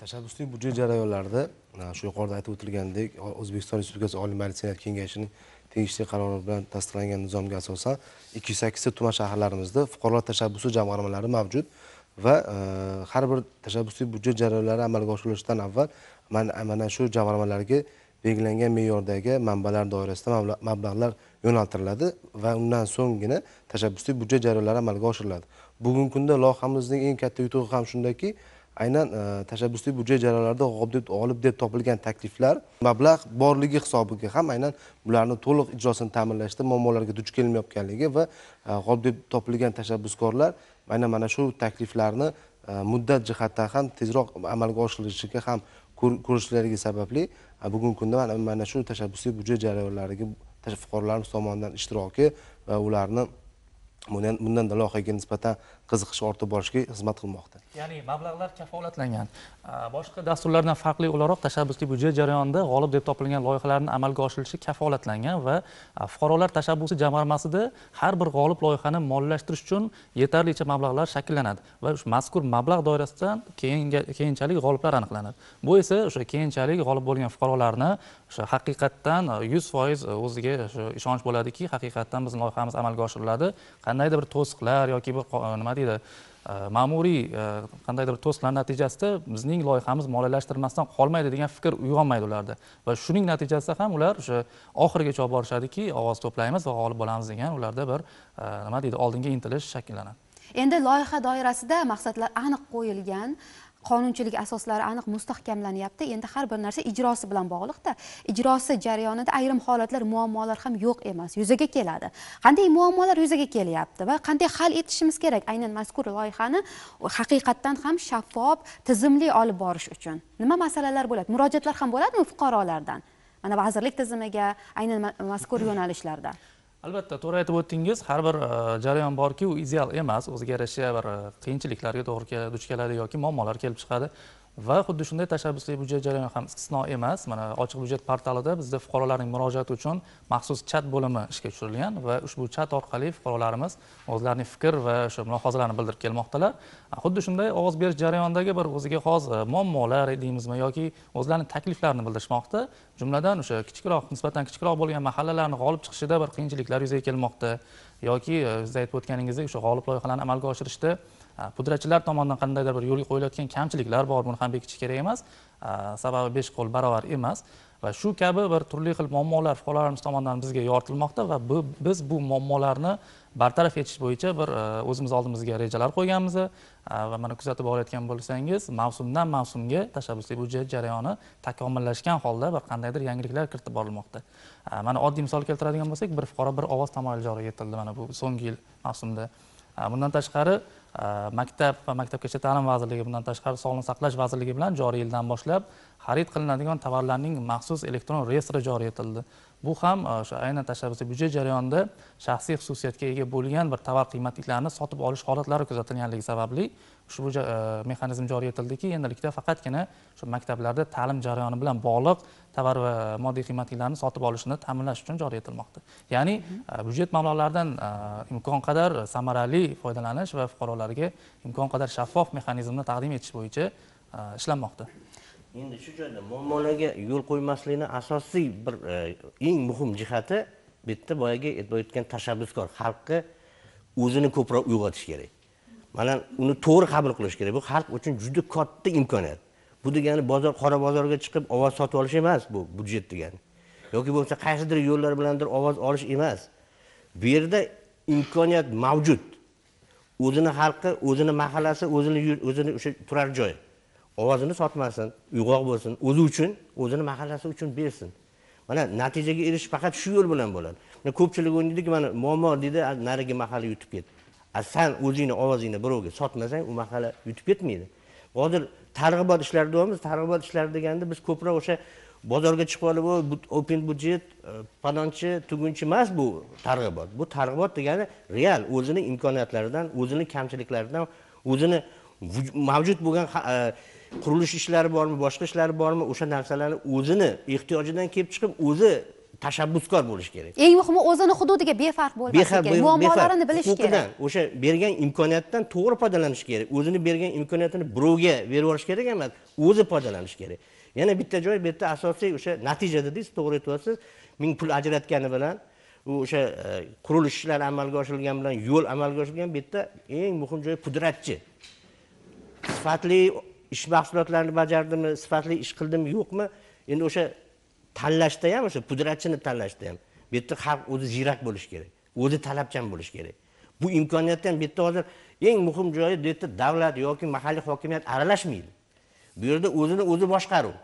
tashabbusli budjet jarayonlarida e, shu yuqorida aytib o'tilgandek o'zbekiston respublikasi oliy majlis senat kengashining tegishli qarori bilan tasdiqlangan nizomga asosan ikki yuz sakkizta tuman shaharlarimizda fuqarolar tashabbusi jamg'armalari mavjud va e, har bir tashabbusli budjet jarayonlari amalga oshirilishidan avval mana shu jamg'armalarga belgilangan me'yordagi manbalar doirasida mablag'lar yo'naltiriladi va undan so'nggina tashabbusli budjet jarayonlari amalga oshiriladi bugungi kunda loyihamizning eng katta yutug'i ham shundaki aynan e, tashabbusli byudjet jarayonlarida deb g'olib deb topilgan takliflar mablag' borligi hisobiga ham aynan bularni to'liq ijrosini ta'minlashda muammolarga duch kelmayotganligi va e, g'olib deb topilgan tashabbuskorlar aynan mana shu takliflarni e, muddat jihatdan ham tezroq amalga oshirilishiga ham ko'rishlariga sababli bugungi kunda mana shu tashabbusli byudjet jarayonlariga fuqarolarimiz tomonidan ishtiroki va ularni bundan loyihaga nisbatan qiziqish ortib borishga xizmat qilmoqda ya'ni mablag'lar kafolatlangan boshqa dasturlardan farqli o'laroq tashabbusli byudjet jarayonida g'olib deb topilgan loyihalarni amalga oshirilishi kafolatlangan va fuqarolar tashabbusi jamg'armasida har bir g'olib loyihani moliyalashtirish uchun yetarlicha mablag'lar shakllanadi va mazkur mablag' doirasidan keyinchalik g'oliblar aniqlanadi bu esa o'sha keyinchalik g'olib bo'lgan fuqarolarni o'sha haqiqatdan yuz foiz o'ziga ishonch bo'ladiki haqiqatdan bizni loyihamiz amalga oshiriladi qandaydir bir to'siqlar yoki bir nima deydi deydi ma'muriy e, qandaydir to'siqlar natijasida bizning loyihamiz moliyalashtirmasdan qolmaydi degan fikr uyg'onmaydi ularda va shuning natijasida ham ular o'sha oxirigacha olib borishadiki ovoz to'playmiz va g'olib bo'lamiz degan ularda bir e, nima deydi oldinga intilish shakllanadi endi loyiha doirasida maqsadlar aniq qo'yilgan qonunchilik asoslari aniq mustahkamlanyapti endi har bir narsa ijrosi bilan bog'liqda ijrosi jarayonida ayrim holatlar muammolar ham yo'q emas yuzaga keladi qanday muammolar yuzaga kelyapti va qanday hal etishimiz kerak aynan mazkur loyihani haqiqatdan ham shaffof tizimli olib borish uchun nima masalalar bo'ladi murojaatlar ham bo'ladimi fuqarolardan mana vazirlik tizimiga aynan mazkur yo'nalishlarda albatta to'g'ri aytib o'tdingiz har bir e, jarayon borki u ideal emas o'ziga yarasha bir e, qiyinchiliklarga to'g'ri duch keladi yoki muammolar kelib chiqadi va xuddi shunday tashabbusli byudjet jarayoni ham istisno emas mana ochiq byudjet portalida bizda fuqarolarning murojaati uchun maxsus chat bo'limi ishga tushirilgan va ushbu chat orqali fuqarolarimiz o'zlarining fikr va o'sha mulohazalarini bildirib kelmoqdalar xuddi shunday ovoz berish jarayonidagi bir o'ziga xos e, muammolar deymizmi yoki o'zlarini takliflarini bildirishmoqda jumladan o'sha kichikroq nisbatan kichikroq bo'lgan mahallalarni g'olib chiqishida bir qiyinchiliklar yuzaga kelmoqda yoki siz e, aytib o'tganingizdek o'sha g'olib loyihalarni amalga oshirishda Э, pudratchilar tomonidan qandaydir bir yo'lga qo'yilayotgan kamchiliklar bor buni ham bekitish kerak emas э, sababi besh qo'l barobar emas va shu kabi bir turli xil muammolar fuqarolarimiz tomonidan bizga yoritilmoqda va biz bu muammolarni bartaraf etish bo'yicha bir e, o'zimiz oldimizga rejalar qo'yganmiz э, va mana kuzatib borayotgan bo'lsangiz mavsumdan mavsumga tashabbusli byudjet jarayoni takomillashgan holda bir qandaydir yangiliklar kiritib borilmoqda mana oddiy misol keltiradigan bo'lsak bir fuqaro bir ovoz tamoyili joriy etildi mana bu so'nggi yil mavsumda bundan tashqari maktab va maktabgacha ta'lim vazirligi bundan tashqari sog'liqni saqlash vazirligi bilan joriy yildan boshlab xarid qilinadigan tovarlarning maxsus elektron reyestri joriy etildi bu ham o'sha aynan tashabbusiy byudjet jarayonida shaxsiy xususiyatga ega bo'lgan bir tovar qiymatliklarini sotib olish holatlari kuzatilganligi sababli ushbu e, mexanizm joriy etildiki endilikda faqatgina shu maktablarda ta'lim jarayoni bilan bog'liq tovar va e, moddiy qiymatlilarni sotib olishni ta'minlash uchun joriy etilmoqda ya'ni e, byudjet mablag'laridan imkon qadar samarali foydalanish va fuqarolarga imkon qadar shaffof mexanizmni taqdim etish bo'yicha ishlanmoqda endi shu joyda muammolarga yo'l qo'ymaslikni asosiy bir eng muhim jihati bu yerda boyagi aytib o'tgan tashabbuskor xalqni o'zini ko'proq uyg'otish kerak mana uni to'g'ri qabul qilish kerak bu xalq uchun juda katta imkoniyat bu degani bozor qora bozorga chiqib ovoz sotib olish emas bu budjet degani yoki bo'lmasa qaysidir yo'llar bilandir ovoz olish emas bu yerda imkoniyat mavjud o'zini xalqi o'zini mahallasi o'zini o'zini o'sha turar joy ovozini sotmasin uyg'oq bo'lsin o'zi uchun o'zini mahallasi uchun bersin mana natijaga erishish faqat shu yo'l bilan bo'ladi ko'pchilik o'ylaydiki mana muammo deydi narigi mahalla yutib ketdi san o'zingni ovozingni birovga sotmasang u mahalla yutib ketmaydi hozir targ'ibot ishlari deyapmiz targ'ibot ishlari deganda biz ko'proq o'sha bozorga chiqib olib open budjet e, palonchi tugunchi emas bu targ'ibot bu targ'ibot degani real o'zini imkoniyatlaridan o'zini kamchiliklaridan o'zini mavjud bo'lgan e, qurilish ishlari bormi boshqa ishlari bormi o'sha narsalarni o'zini ehtiyojidan kelib chiqib o'zi tashabbuskor bo'lish kerak eng muhimi o'zini hududiga befarq bo'lmaslik kerak muammolarini bilish kerak o'sha bergan imkoniyatdan to'g'ri foydalanish kerak o'zini bergan imkoniyatini birovga berib yuborish kerak emas o'zi foydalanish kerak yana bitta joy bu yerda asosiy o'sha natija dedingiz to'g'ri aytyapsiz ming pul ajratgani bilan u o'sha e, qurilish ishlari amalga oshirilgani bilan yo'l amalga oshirilgan bu yerda eng muhim joyi pudratchi sifatli ish mahsulotlarini bajardimi sifatli ish qildimi yo'qmi endi o'sha tanlashda ham o'sha pudratchini tanlashda ham bu yerda xalq o'zi ziyrak bo'lishi kerak o'zi talabchan bo'lishi kerak bu imkoniyatni ham bu yerda hozir eng muhim joyi bu yerda davlat yoki mahalliy hokimiyat aralashmaydi bu yerda o'zini o'zi boshqaruv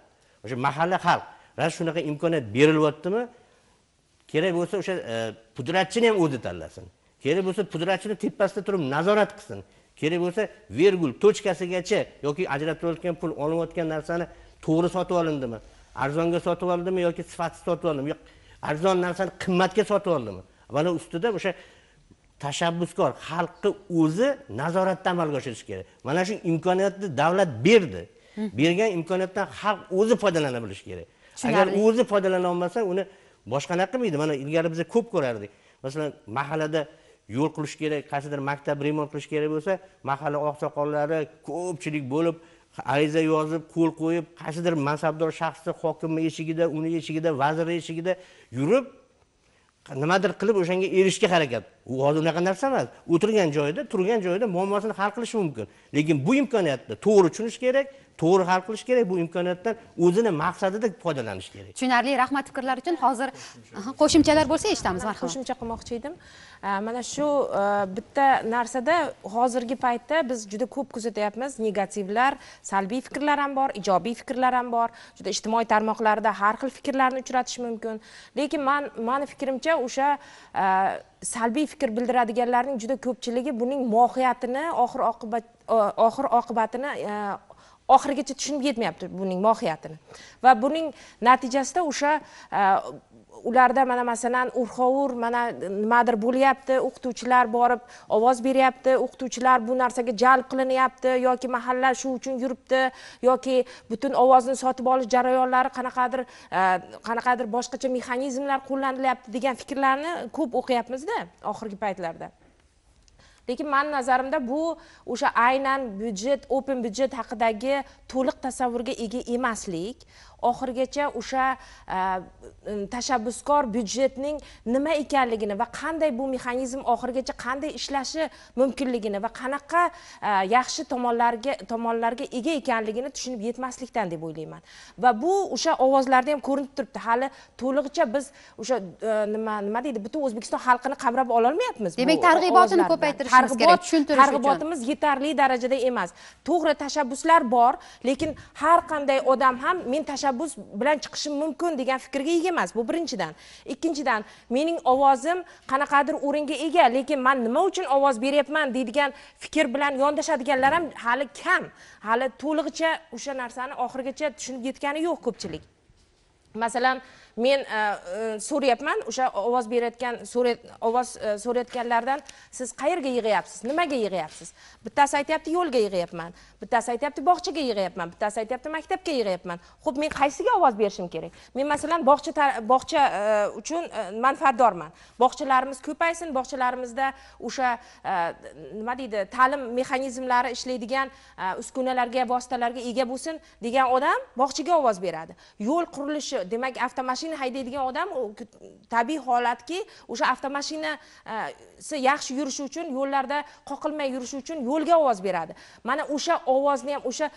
o'sha mahalla xalq mana shunaqa imkoniyat berilyaptimi kerak bo'lsa o'sha e, pudratchini ham o'zi tanlasin kerak bo'lsa pudratchini tepasida turib nazorat qilsin kerak bo'lsa vergul tochkasigacha yoki ajratilayotgan pul olinayotgan narsani to'g'ri sotib olindimi arzonga sotib oldimi yoki sifatsiz sotib oldimi yo'q arzon narsani qimmatga sotib oldimi mana ustida o'sha tashabbuskor xalqni o'zi nazoratda amalga oshirishi kerak mana shu imkoniyatni davlat berdi bergan imkoniyatdan xalq o'zi foydalana bilishi kerak agar o'zi foydalana olmasa uni boshqana qilmaydi mana ilgari biza ko'p ko'rardik masalan mahallada yo'l qilish kerak qaysidir maktab remont qilish kerak bo'lsa mahalla oqsoqollari ko'pchilik bo'lib ariza yozib qo'l qo'yib qaysidir mansabdor shaxsni hokimni eshigida uni eshigida vazirni eshigida yurib nimadir qilib o'shanga erishishga harakat u hozir unaqa narsa emas o'tirgan joyida turgan joyida muammosini hal qilishi mumkin lekin bu imkoniyatni to'g'ri tushunish kerak to'g'ri hal qilish kerak bu imkoniyatdan o'zini maqsadida foydalanish kerak tushunarli rahmat fikrlar uchun hozir qo'shimchalar bo'lsa eshitamiz marhamat qo'shimcha qilmoqchi edim mana shu e, bitta narsada hozirgi paytda biz juda ko'p kuzatyapmiz negativlar salbiy fikrlar ham bor ijobiy fikrlar ham bor juda ijtimoiy tarmoqlarda har xil fikrlarni uchratish mumkin lekin man mani fikrimcha o'sha e, salbiy fikr bildiradiganlarning juda ko'pchiligi buning mohiyatini oxir oqibat oxir oqibatini e, oxirigacha tushunib yetmayapti buning mohiyatini va buning natijasida o'sha e, ularda mana masalan urxovur mana nimadir bo'lyapti o'qituvchilar borib ovoz beryapti o'qituvchilar bu narsaga jalb qilinyapti yoki mahalla shu uchun yuribdi yoki butun ovozni sotib olish jarayonlari qanaqadir e, qanaqadir boshqacha mexanizmlar qo'llanilyapti degan fikrlarni ko'p o'qiyapmizda oxirgi paytlarda lekin mani nazarimda bu o'sha aynan byudjet open byudjet haqidagi to'liq tasavvurga ega emaslik oxirigacha o'sha e, tashabbuskor byudjetning nima ekanligini va qanday bu mexanizm oxirigacha qanday ishlashi mumkinligini va qanaqa e, yaxshi tomonlarga tomonlarga ega ekanligini tushunib yetmaslikdan deb o'ylayman va bu o'sha ovozlarda ham ko'rinib turibdi hali to'lig'icha biz o'sha e, nima nima deydi butun o'zbekiston xalqini qamrab ololmayapmiz demak targ'ibotini ko'paytirishimiz kerak tushuntirish uchun targ'ibotimiz yetarli darajada emas to'g'ri tashabbuslar bor lekin har qanday odam ham men tashabbus tashabbus bilan chiqishim mumkin degan fikrga ega emas bu birinchidan ikkinchidan mening ovozim qanaqadir o'ringa ega lekin man nima uchun ovoz beryapman deydigan fikr bilan yondashadiganlar ham hali kam hali to'lig'icha o'sha narsani oxirigacha tushunib yetgani yo'q ko'pchilik masalan men e, e, so'rayapman o'sha ovoz berayotgan ovoz e, so'rayotganlardan siz qayerga yig'yapsiz nimaga yig'yapsiz bittasi aytyapti yo'lga yig'yapman bittasi aytyapti bog'chaga yig'yapman bittasi aytyapti maktabga yig'yapman ho'p men qaysiga ovoz berishim kerak men masalan bog'cha bog'cha e, uchun e, manfaatdorman bog'chalarimiz ko'paysin bog'chalarimizda o'sha e, nima deydi ta'lim mexanizmlari ishlaydigan uskunalarga vositalarga ega bo'lsin degan odam bog'chaga ovoz beradi yo'l qurilishi demak avtomashina haydaydigan odam tabiiy holatki o'sha avtomashinasi yaxshi yurishi uchun yo'llarda qoqilmay yurishi uchun yo'lga ovoz beradi mana o'sha ovozni ham o'sha e,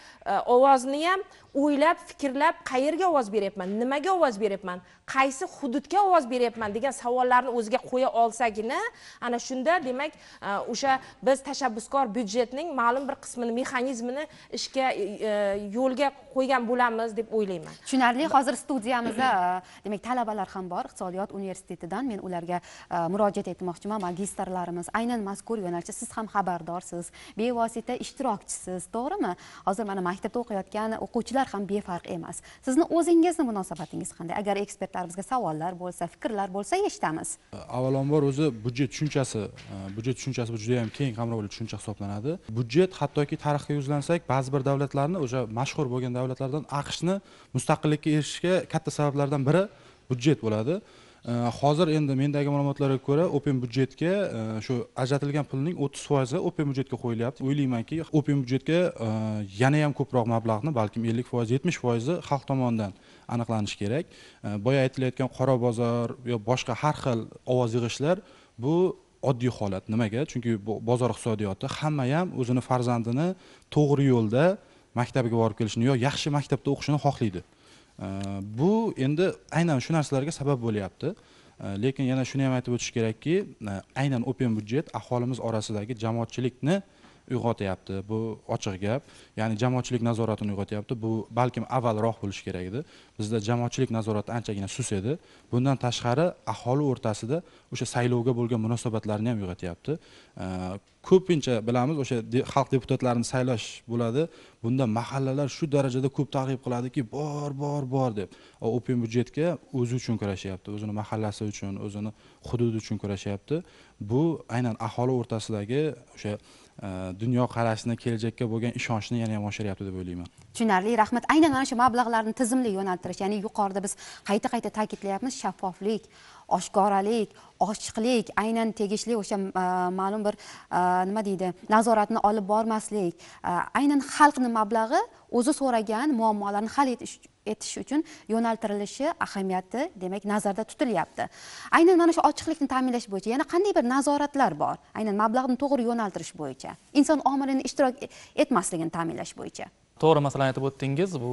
ovozni ham o'ylab fikrlab qayerga ovoz beryapman nimaga ovoz beryapman qaysi hududga ovoz beryapman degan savollarni o'ziga qo'ya olsagina ana shunda demak e, o'sha biz tashabbuskor byudjetning ma'lum bir qismini mexanizmini ishga e, e, yo'lga qo'ygan bo'lamiz deb o'ylayman tushunarli hozir studiyamizda demak talabalar ham bor iqtisodiyot universitetidan men ularga murojaat etmoqchiman magistrlarimiz aynan mazkur yo'nalishda siz ham xabardorsiz bevosita ishtirokchisiz to'g'rimi hozir mana maktabda o'qiyotgan o'quvchilar ular ham befarq emas sizni o'zingizni munosabatingiz qanday agar ekspertlarimizga savollar bo'lsa fikrlar bo'lsa eshitamiz avvalambor o'zi budjet tushunchasi e, budjet tushunchasi bu judayam keng qamrovli tushuncha hisoblanadi budjet hattoki tarixga yuzlansak ba'zi bir davlatlarni o'sha mashhur bo'lgan davlatlardan aqshni mustaqillikka erishishga katta sabablardan biri budjet bo'ladi Э, hozir endi mendagi ma'lumotlarga ko'ra open budjetga э, shu ajratilgan pulning o'ttiz foizi open budjetga qo'yilyapti o'ylaymanki open budjetga э, yana ham ko'proq mablag'ni balkim ellik foiz yetmish foizi xalq tomonidan aniqlanishi kerak boya aytilayotgan qora bozor yo boshqa har xil ovoz yig'ishlar bu oddiy holat nimaga chunki bozor iqtisodiyoti hamma ham o'zini farzandini to'g'ri yo'lda maktabga borib kelishini yo yaxshi maktabda o'qishini xohlaydi bu endi aynan shu narsalarga sabab bo'lyapti lekin yana shuni ham aytib o'tish kerakki aynan open budjet aholimiz orasidagi jamoatchilikni uyg'otyapti bu ochiq gap ya'ni jamoatchilik nazoratini uyg'otyapti bu balkim avvalroq bo'lishi kerak edi bizda jamoatchilik nazorati anchagina sus edi bundan tashqari aholi o'rtasida o'sha saylovga bo'lgan munosabatlarni ham uyg'otyapti ko'pincha bilamiz o'sha xalq deputatlarini saylash bo'ladi bunda mahallalar shu darajada ko'p targ'ib qiladiki bor bor bor deb open byudjetga o'zi uchun kurashyapti o'zini mahallasi uchun o'zini hududi uchun kurashyapti bu aynan aholi o'rtasidagi o'sha Э, dunyo qarashini kelajakka bo'lgan ishonchni yana ham oshiryapti deb o'ylayman tushunarli rahmat aynan mana shu mablag'larni tizimli yo'naltirish ya'ni yuqorida biz qayta qayta ta'kidlayapmiz shaffoflik oshkoralik ochiqlik aynan tegishli o'sha e, ma'lum bir e, nima deydi nazoratni olib bormaslik e, aynan xalqni mablag'i o'zi so'ragan muammolarni hal etish etish uchun yo'naltirilishi ahamiyati demak nazarda tutilyapti aynan mana shu ochiqlikni ta'minlash bo'yicha yana qanday bir nazoratlar bor aynan mablag'ni to'g'ri yo'naltirish bo'yicha inson omirini ishtirok etmasligini ta'minlash bo'yicha to'g'ri masalani aytib o'tdingiz bu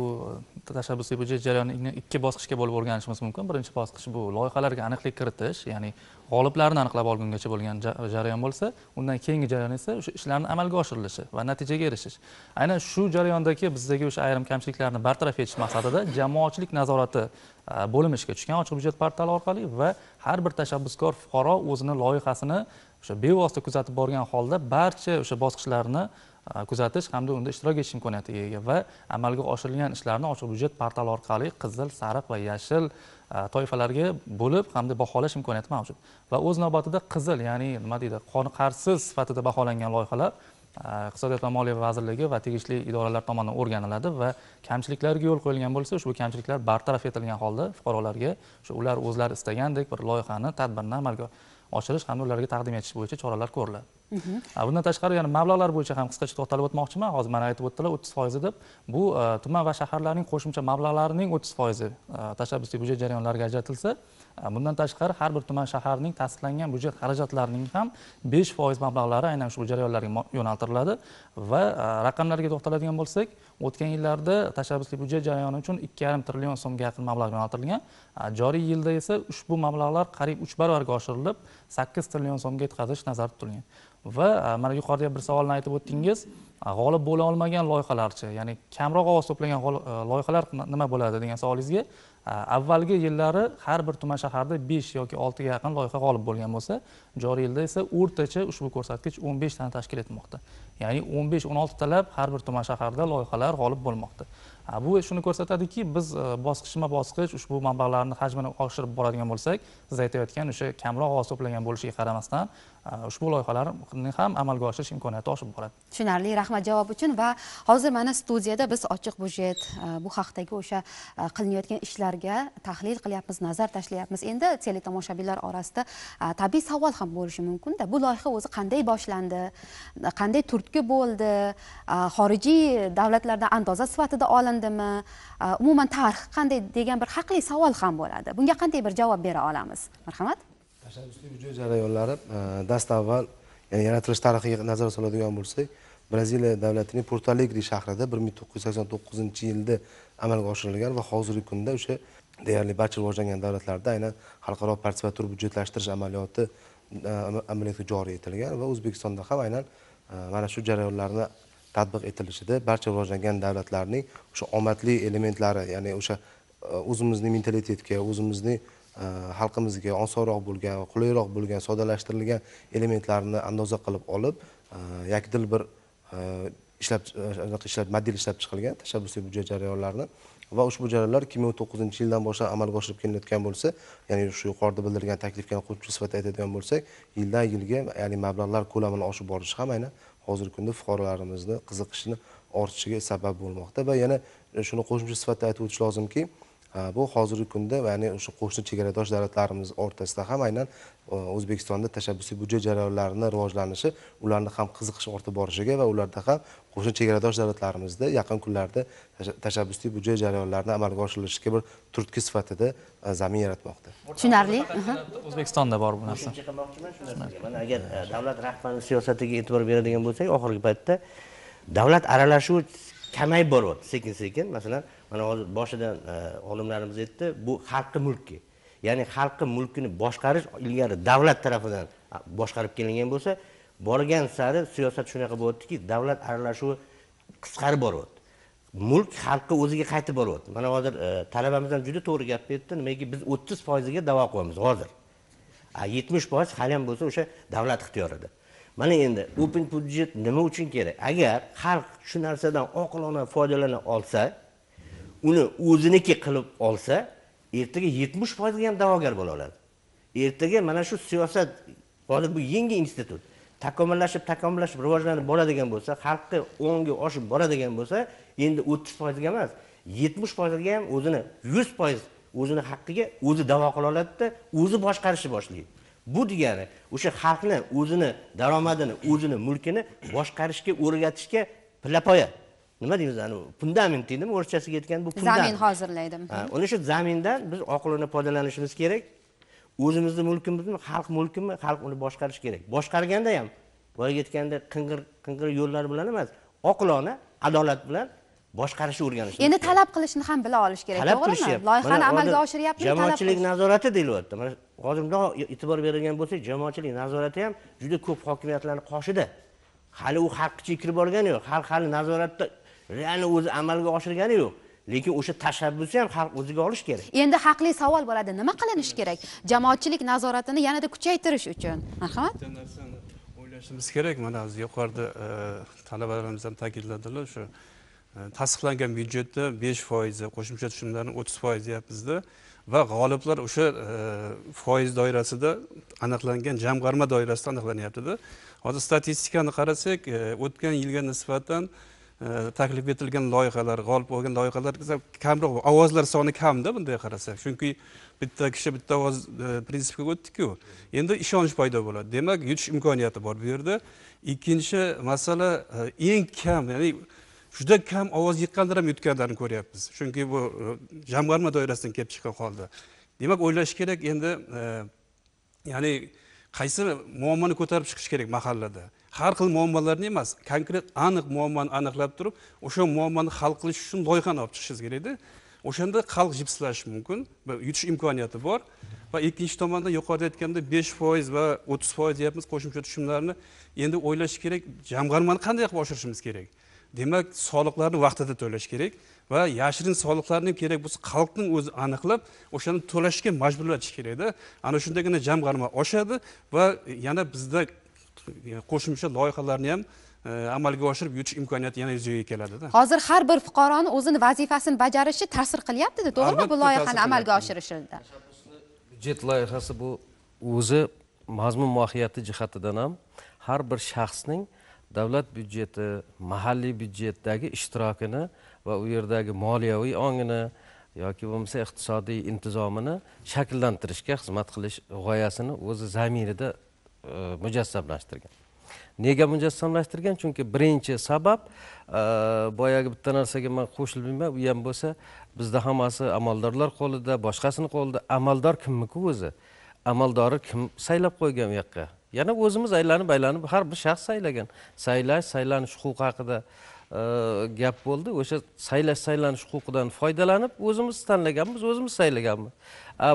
tashabbusiy byudjet jarayonini ikki bosqichga bo'lib o'rganishimiz mumkin birinchi bosqich bu loyihalarga aniqlik kiritish ya'ni g'oliblarni aniqlab olgungacha bo'lgan jarayon bo'lsa undan keyingi jarayon esa o'sha ishlarni amalga oshirilishi va natijaga erishish aynan shu jarayondagi bizdagi o'sha ayrim kamchiliklarni bartaraf etish maqsadida jamoatchilik nazorati bo'limi ishga tushgan ochiq byudjet portali orqali va har bir tashabbuskor fuqaro o'zini loyihasini o'sha bevosita kuzatib borgan holda barcha o'sha bosqichlarni E, kuzatish hamda unda ishtirok etish imkoniyatiga ega va amalga oshirilgan ishlarni ochiq byudjet portali orqali qizil sariq va yashil e, toifalarga bo'lib hamda baholash imkoniyati mavjud va o'z navbatida qizil ya'ni nima deydi qoniqarsiz sifatida baholangan loyihalar e, iqtisodiyot va moliya vazirligi va tegishli idoralar tomonidan o'rganiladi va kamchiliklarga yo'l qo'yilgan bo'lsa ushbu kamchiliklar bartaraf etilgan holda fuqarolarga ular o'zlari istagandek bir loyihani tadbirni amalga oshirish hamda ularga taqdim etish bo'yicha choralar ko'riladi mhm. bundan tashqari yana mablag'lar bo'yicha ham qisqacha to'xtalib o'tmoqchiman hozir mana aytib o'tdilar o'ttiz foizi deb bu tuman va shaharlarning qo'shimcha mablag'larining o'ttiz foizi tashabbusli byudjet jarayonlariga ajratilsa bundan tashqari har bir tuman shaharning tasdiqlangan byudjet xarajatlarining ham besh foiz mablag'lari aynan shu jarayonlarga yo'naltiriladi va raqamlarga to'xtaladigan bo'lsak o'tgan yillarda tashabbusli byudjet jarayoni uchun ikki yarim trillion so'mga yaqin mablag' yo'naltirilgan joriy yilda esa ushbu mablag'lar qariyb uch barobarga oshirilib sakkiz trillion so'mga yetkazish nazarda tutilgan va mana yuqorida bir savolni aytib o'tdingiz g'olib bo'la olmagan loyihalarchi ya'ni kamroq ovoz to'plagan loyihalar nima bo'ladi degan savolingizga avvalgi yillari har bir tuman shaharda besh yoki oltiga yaqin loyiha g'olib bo'lgan bo'lsa joriy yilda esa o'rtacha ushbu ko'rsatkich o'n beshtani tashkil etmoqda ya'ni 15-16 talab har bir tuman shaharda loyihalar g'olib bo'lmoqda bu shuni ko'rsatadiki biz e, bosqichma bosqich ushbu mablag'larni hajmini oshirib boradigan bo'lsak siz aytayotgan o'sha kamroq ovoz to'plagan bo'lishiga qaramasdan e, ushbu loyihalarni ham amalga oshirish imkoniyati oshib boradi tushunarli rahmat javob uchun va hozir mana studiyada biz ochiq byudjet e, bu haqdagi o'sha qilinayotgan ishlarga tahlil qilyapmiz nazar tashlayapmiz endi teletomoshabinlar orasida tabiiy savol ham bo'lishi mumkinda bu loyiha o'zi qanday boshlandi qanday turtki bo'ldi xorijiy davlatlardan andoza sifatida olindi o'rgandimi e, umuman tarix qanday degan bir haqli savol ham bo'ladi bunga qanday bir javob bera olamiz marhamat tashabbusli byudjet jarayonlari e, dastavval ya'ni yaratilish tarixiga nazar soladigan bo'lsak braziliya davlatining porto alegri shahrida bir ming to'qqiz yuz sakson to'qqizinchi yilda amalga oshirilgan va hozirgi kunda o'sha deyarli barcha rivojlangan davlatlarda aynan xalqaro partisipator byudjetlashtirish amaliyoti e, amaliyotga joriy etilgan va o'zbekistonda ham aynan mana shu jarayonlarni tatbiq etilishida barcha rivojlangan davlatlarning o'sha omadli elementlari ya'ni o'sha e, o'zimizning mentalitetga o'zimizni e, xalqimizga osonroq bo'lgan qulayroq bo'lgan soddalashtirilgan elementlarni andoza qilib olib e, yakdil bir ishlab ishlab model ishlab chiqilgan tashabbusiy byudjet jarayonlarini va ushbu jarayonlar ikki ming o'n to'qqizinchi yildan boshlab amalga oshirib kelinayotgan bo'lsa ya'ni shu yuqorida bildirilgan taklifga qo'shimcha sifatida aytadigan bo'lsak yildan yilga ya'ni mablag'lar ko'lamini oshib borishi ham aynan hozirgi kunda fuqarolarimizni qiziqishini ortishiga sabab bo'lmoqda va yana e, shuni qo'shimcha sifatida aytib o'tish lozimki bu hozirgi kunda ya'ni o'sha qo'shni chegaradosh davlatlarimiz o'rtasida ham aynan e, o'zbekistonda tashabbusiy byudjet jarayonlarini rivojlanishi ularni ham qiziqish ortib borishiga va ularda ham qo'shni chegaradosh davlatlarimizda yaqin kunlarda tashabbusli budjet jarayonlarini amalga oshirilishiga bir turtki sifatida e, zamin yaratmoqda tushunarli o'zbekistonda bor bu narsa mana agar e, davlat rahbari siyosatiga e'tibor beradigan bo'lsak oxirgi paytda davlat aralashuvi kamayib boryapti sekin sekin masalan mana hozir boshidan e, olimlarimiz aytdi bu xalqni mulki ya'ni xalqni mulkini boshqarish ilgari davlat tarafidan boshqarib kelingan bo'lsa borgan sari siyosat shunaqa bo'lyaptiki davlat aralashuvi qisqarib boryapti mulk xalqqa o'ziga qaytib boryapti mana hozir e, talabamiz ham juda to'g'ri gapni aytdi nimaiki biz o'ttiz foiziga davo qilyapmiz hozir yetmish foiz haliyam bo'lsa o'sha davlat ixtiyorida mana endi open budjet nima uchun kerak agar xalq shu narsadan oqilona foydalana olsa uni o'ziniki qilib olsa ertaga yetmish foizga ham da'vogar bo'la oladi ertaga mana shu siyosat hozir bu yangi institut takomillashib takomillashib rivojlanib boradigan bo'lsa xalqni o'ngga oshib boradigan bo'lsa endi o'ttiz foizga emas yetmish foizga ham o'zini yuz foiz o'zini haqqiga o'zi davo qila oladida o'zi boshqarishni boshlaydi bu degani o'sha xalqni o'zini daromadini o'zini mulkini boshqarishga o'rgatishga pillapoya nima deymiz an fundament deydimi o'rchasiga aytganda bu zamin hozirlaydi ana shu zamindan biz oqilona foydalanishimiz kerak o'zimizni mulkimizmi xalq mulkimi xalq uni boshqarish kerak boshqarganda ham boyagi aytganda qing'ir qing'ir yo'llar bilan emas oqilona adolat bilan boshqarishni o'rganish endi talab qilishni ham bila olish kerak talab qilish loyihani amalga oshiryaptimi jamoatchilik nazorati deyilyapti mana hozir mundoq e'tibor berilgan bo'lsa jamoatchilik nazorati ham juda ko'p hokimiyatlarni qoshida hali u xalq ichiga kirib borgani yo'q xalq hali nazoratda realni o'zi amalga oshirgani yo'q lekin o'sha tashabbusni ham xalq o'ziga olish kerak endi haqli savol bo'ladi nima qilinishi kerak jamoatchilik nazoratini yanada kuchaytirish uchun marhamat bitta narsani o'ylashimiz kerak mana hozir yuqorida e, talabalarimiz ham ta'kidladilar shu e, tasdiqlangan byudjetda besh foizi qo'shimcha tushumlarni o'ttiz foiz deyapmizda va g'oliblar o'sha e, foiz doirasida aniqlangan jamg'arma doirasida aniqlanyaptida hozir statistikani qarasak o'tgan yilga nisbatan Э, taklif etilgan loyihalar g'olib bo'lgan loyihalar kamroq ovozlar soni kamda bunday qarasak chunki bitta kishi bitta ovoz e, prinsipiga o'tdiku endi ishonch paydo bo'ladi demak yutish imkoniyati bor bu yerda ikkinchi masala e, eng kam ya'ni juda kam ovoz yiqqanlar ham yutganlarni ko'ryapmiz chunki bu e, jamg'arma doirasidan kelib chiqqan holda demak o'ylash kerak endi ya'ni qaysi muammoni ko'tarib chiqish kerak mahallada har xil muammolarni emas konkret aniq muammoni aniqlab turib o'sha muammoni hal qilish uchun loyihani olib chiqishingiz kerakda o'shanda xalq jipslashi mumkin va yutish imkoniyati bor va ikkinchi tomonda yuqorida aytganimdek besh foiz va o'ttiz foiz deyapmiz qo'shimcha tushumlarni endi o'ylash kerak jamg'armani qanday qilib oshirishimiz kerak demak soliqlarni vaqtida to'lash kerak va yashirin soliqlarni ham kerak bo'lsa xalqning o'zi aniqlab o'shani to'lashga majburlatish kerakda ana shundagina jamg'arma oshadi va yana bizda qo'shimcha loyihalarni ham e, amalga oshirib yutish imkoniyati yana yuzaga keladida hozir har bir fuqaroni o'zini vazifasini bajarishi ta'sir qilyaptida to'g'rimi bu loyihani amalga oshirishda byudjet loyihasi bu o'zi mazmun mohiyati jihatidan ham har bir shaxsning davlat byudjeti mahalliy byudjetdagi ishtirokini va u yerdagi moliyaviy ongini yoki bo'lmasa iqtisodiy intizomini shakllantirishga xizmat qilish g'oyasini o'zi zamirida E, mujassamlashtirgan nega mujassamlashtirgan chunki birinchi sabab e, boyagi bitta narsaga man qo'shilmayman u ham bo'lsa bizda hammasi amaldorlar qo'lida boshqasini qo'lida amaldor kimniki o'zi amaldori kim saylab qo'ygan u yoqqa yana o'zimiz aylanib aylanib har bir shaxs saylagan saylash saylanish huquqi haqida e, gap bo'ldi o'sha saylash saylanish huquqidan foydalanib o'zimiz tanlaganmiz o'zimiz saylaganmiz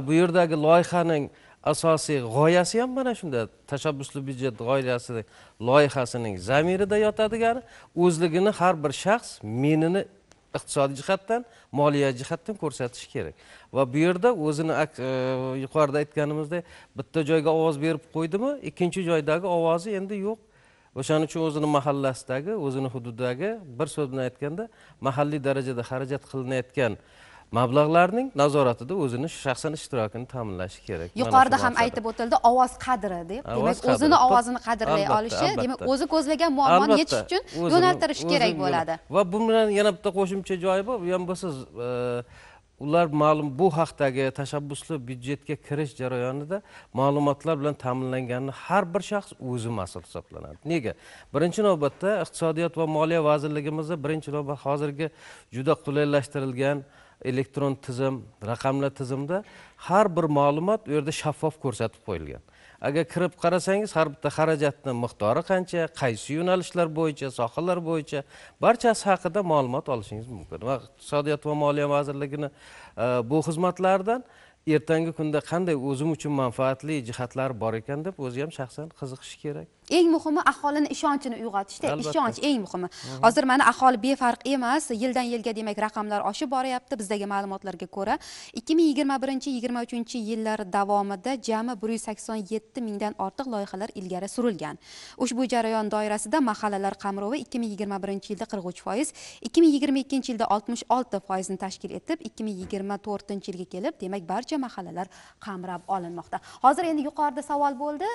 bu yerdagi loyihaning asosiy g'oyasi ham mana shunda tashabbusli byudjet g'oyasi loyihasining zamirida yotadigani o'zligini har bir shaxs menini iqtisodiy jihatdan moliya jihatdan ko'rsatishi kerak va bu yerda o'zini e, yuqorida aytganimizdek bitta joyga ovoz berib qo'ydimi ikkinchi joydagi ovozi endi yo'q o'shaning uchun o'zini mahallasidagi o'zini hududidagi bir so'z bilan aytganda mahalliy darajada xarajat qilinayotgan mablag'larning nazoratida o'zini shaxsan ishtirokini ta'minlashi kerak yuqorida ham aytib o'tildi ovoz qadri deb demak o'zini ovozini qadrlay olishi demak o'zi ko'zlagan muammoni yechish uchun yo'naltirish kerak bo'ladi va bu bilan yana bitta qo'shimcha joyi bor u ham bo'lsa e, ular ma'lum bu haqdagi tashabbusli byudjetga kirish jarayonida ma'lumotlar bilan ta'minlanganini har bir shaxs o'zi mas'ul hisoblanadi nega birinchi navbatda iqtisodiyot va moliya vazirligimizda birinchi navbat hozirgi juda qulaylashtirilgan elektron tizim raqamli tizimda har bir ma'lumot u yerda shaffof ko'rsatib qo'yilgan agar kirib qarasangiz har bitta xarajatni miqdori qancha qaysi yo'nalishlar bo'yicha sohalar bo'yicha barchasi haqida ma'lumot olishingiz mumkin va iqtisodiyot va moliya vazirligini e, bu xizmatlaridan ertangi kunda qanday o'zim uchun manfaatli jihatlari bor ekan deb o'zi ham shaxsan qiziqishi kerak eng muhimi aholini ishonchini uyg'otishda ishonch eng muhimi hozir mana aholi befarq emas yildan yilga demak raqamlar oshib boryapti bizdagi ma'lumotlarga ko'ra ikki ming yigirma birinchi yigirma uchinchi yillar davomida jami bir yuz sakson yetti mingdan ortiq loyihalar ilgari surilgan ushbu jarayon doirasida mahallalar qamrovi ikki ming yigirma birinchi yilda qirq uch foiz ikki ming yigirma ikkinchi yilda oltmish olti foizni tashkil etib ikki ming yigirma to'rtinchi yilga kelib demak barcha mahallalar qamrab olinmoqda hozir endi yuqorida savol bo'ldi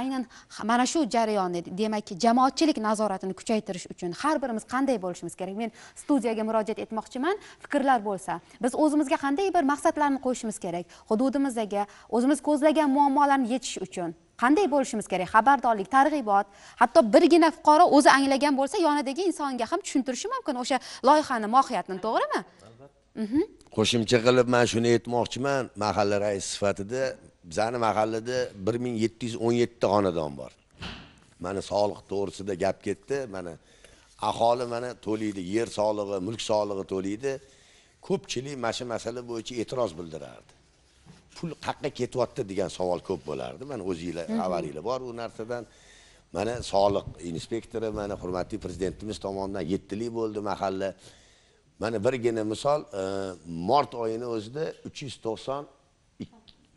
aynan mana shu jarayonni demak jamoatchilik nazoratini kuchaytirish uchun har birimiz qanday bo'lishimiz kerak men studiyaga murojaat etmoqchiman fikrlar bo'lsa biz o'zimizga qanday bir maqsadlarni qo'yishimiz kerak hududimizdagi o'zimiz ko'zlagan muammolarni yechish uchun qanday bo'lishimiz kerak xabardorlik targ'ibot hatto birgina fuqaro o'zi anglagan bo'lsa yonidagi insonga ham tushuntirishi mumkin o'sha loyihani mohiyatini to'g'rimi albatta qo'shimcha qilib man shuni aytmoqchiman mahalla raisi sifatida bizani mahallada bir ming yetti yuz o'n xonadon bor mana soliq to'g'risida gap ketdi mana aholi mana to'laydi yer solig'i mulk solig'i to'laydi ko'pchilik mana shu masala bo'yicha e'tiroz bildirardi pul qaqqa ketyapti degan savol ko'p bo'lardi mana o'zinglar xabaringlar mhm. bor u narsadan mana soliq inspektori mana hurmatli prezidentimiz tomonidan yettilik bo'ldi mahalla mana birgina misol e, mart oyini o'zida uch yuz to'qson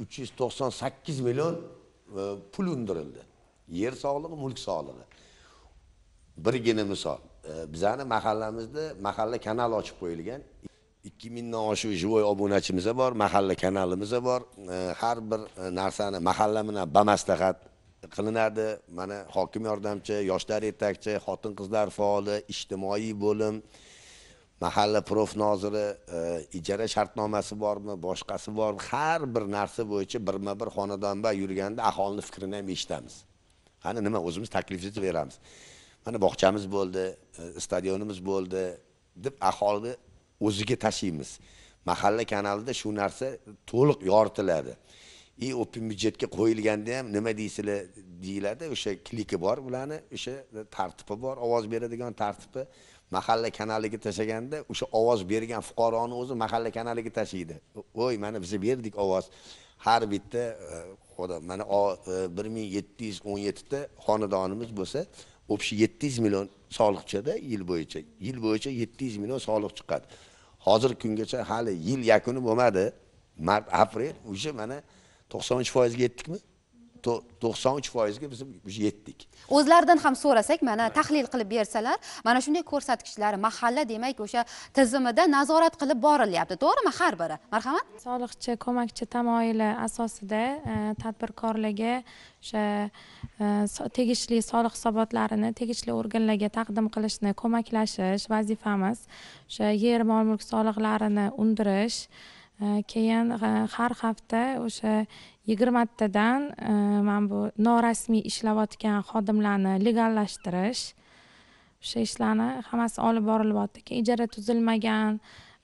398 yuz e, million pul undirildi yer sog'lig'i mulk sog'lig'i birgina misol e, bizani mahallamizda mahalla kanal ochib qo'yilgan ikki mingdan oshiq живой obunachimiz bor mahalla kanalimiz bor e, har bir e, narsani mahalla bilan bamaslahat qilinadi mana hokim yordamchi yoshlar yetakchi xotin qizlar faoli ijtimoiy bo'lim mahalla prof noziri e, ijara shartnomasi bormi boshqasi bormi har bir narsa bo'yicha birma bir xonadonba yurganda aholini fikrini ham eshitamiz qani nima o'zimiz taklifimizni beramiz mana bog'chamiz bo'ldi e, stadionimiz bo'ldi deb aholini o'ziga tashlaymiz mahalla kanalida shu narsa to'liq yoritiladi и open byudjetga qo'yilganda ham nima deysizlar deyiladi o'sha kliki bor ularni o'sha tartibi bor ovoz beradigan tartibi mahalla kanaliga tashlaganda o'sha ovoz bergan fuqaroni o'zi mahalla kanaliga tashlaydi voy mana biz berdik ovoz har bitta e, mana e, bir ming yetti yuz o'n yettita xonadonimiz bo'lsa общий yetti yuz million soliqchada yil bo'yicha yil bo'yicha yetti yuz million soliq chiqadi hozirgi kungacha hali yil yakuni bo'lmadi mart aprel уже mana to'qson ga foizga yetdikmi 93 foizga biz yetdik o'zlaridan ham so'rasak mana tahlil qilib bersalar mana shunday ko'rsatkichlar mahalla demak o'sha tizimida nazorat qilib borilyapti to'g'rimi har biri marhamat soliqchi ko'makchi tamoyili asosida e, tadbirkorlarga o'sha e, tegishli soliq hisobotlarini tegishli organlarga taqdim qilishni ko'maklashish vazifamiz o'sha yer mol mulk soliqlarini undirish e, keyin har hafta o'sha yigirmatadan e, mana bu norasmiy ishlayotgan xodimlarni legallashtirish o'sha ishlarni hammasi olib borilyapti keyin ijara tuzilmagan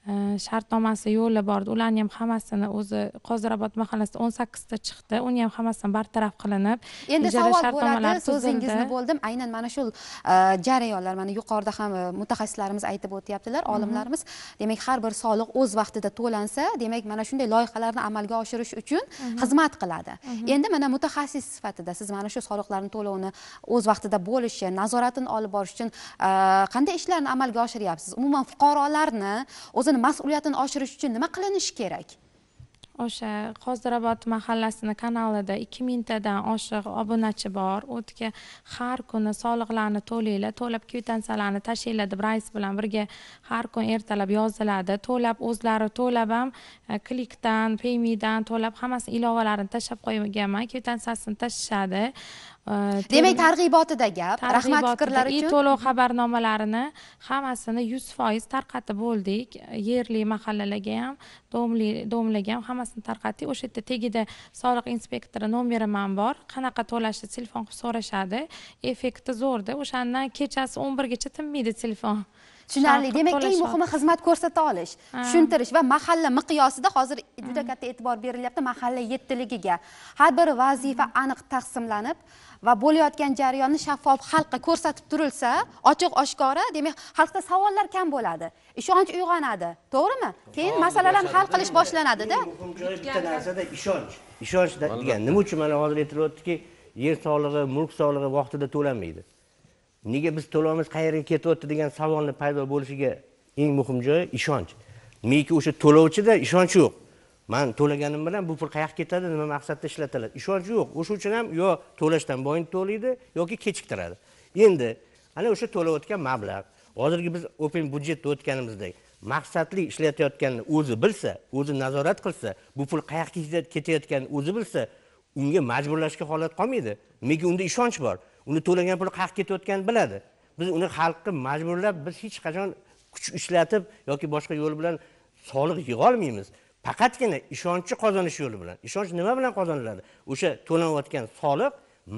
Э, shartnomasi yo'li bor ularni ham hammasini o'zi qozirobod mahallasida o'n sakkizta chiqdi uni ham hammasini bartaraf qilinib endi savol bo'ladi so'zingizni bo'ldim aynan mana shu e, jarayonlar mana yuqorida ham e, mutaxassislarimiz aytib o'tyaptilar olimlarimiz demak har bir soliq o'z vaqtida to'lansa demak mana shunday loyihalarni amalga oshirish uchun xizmat qiladi endi mana mutaxassis sifatida siz mana shu soliqlarni to'lovini o'z vaqtida bo'lishi nazoratini olib borish uchun e, qanday ishlarni amalga oshiryapsiz umuman fuqarolarni o'zi o'zini mas'uliyatini oshirish uchun nima qilinishi kerak o'sha qoziobod mahallasini kanalida ikki mingtadan oshiq obunachi bor u yerga har kuni soliqlarni to'laylar to'lab kvitansiyalarni tashlanglar deb rais bilan birga har kuni ertalab yoziladi to'lab o'zlari to'lab ham e, klikdan paymidan to'lab hammasini ilovalarini tashlab qo'yganman kvitansiyasini tashlashadi demak targ'ibotida gap rahmat fikrlar uchun to'lov xabarnomalarini hammasini yuz foiz tarqatib bo'ldik yerli mahallalarga ham domli domlaga ham hammasini tarqatdik o'sha yerda tagida soliq inspektori nomeri ham bor qanaqa to'lashni telefon qilib so'rashadi effekti zo'rda o'shandan kechasi o'n birgacha tinmaydi telefon tushunarli demak eng muhimi xizmat ko'rsata olish tushuntirish va mahalla miqyosida hozir juda katta e'tibor berilyapti mahalla yettiligiga har bir vazifa aniq taqsimlanib va bo'layotgan jarayonni shaffof xalqqa ko'rsatib turilsa ochiq oshkora demak xalqda savollar kam bo'ladi ishonch uyg'onadi to'g'rimi keyin masalalarni hal qilish boshlanadida bitta narsada ishonch ishonch degan nima uchun mana hozir aytilyaptiki yer solig'i mulk solig'i vaqtida to'lanmaydi nega biz to'lovimiz qayerga ketyapti degan savolni paydo bo'lishiga eng muhim joyi ishonch nimaki o'sha to'lovchida ishonch yo'q man to'laganim bilan bu pul qayoqqa ketadi nima maqsadda ishlatiladi ishonch yo'q o'sha uchun ham yo to'lashdan boyin to'laydi yoki kechiktiradi endi ana o'sha to'layotgan mablag' hozirgi biz open budjetda o'tganimizdek maqsadli ishlatayotganini o'zi bilsa o'zi nazorat qilsa bu pul qayoqqa ketayotganini o'zi bilsa unga majburlashga holat qolmaydi nega unda ishonch bor uni to'lagan puli qayerga ketayotganini biladi biz uni xalqni majburlab biz hech qachon kuch ishlatib yoki boshqa yo'l bilan soliq yig'a olmaymiz faqatgina ishonchni qozonish yo'li bilan ishonch nima bilan qozoniladi o'sha to'lanayotgan soliq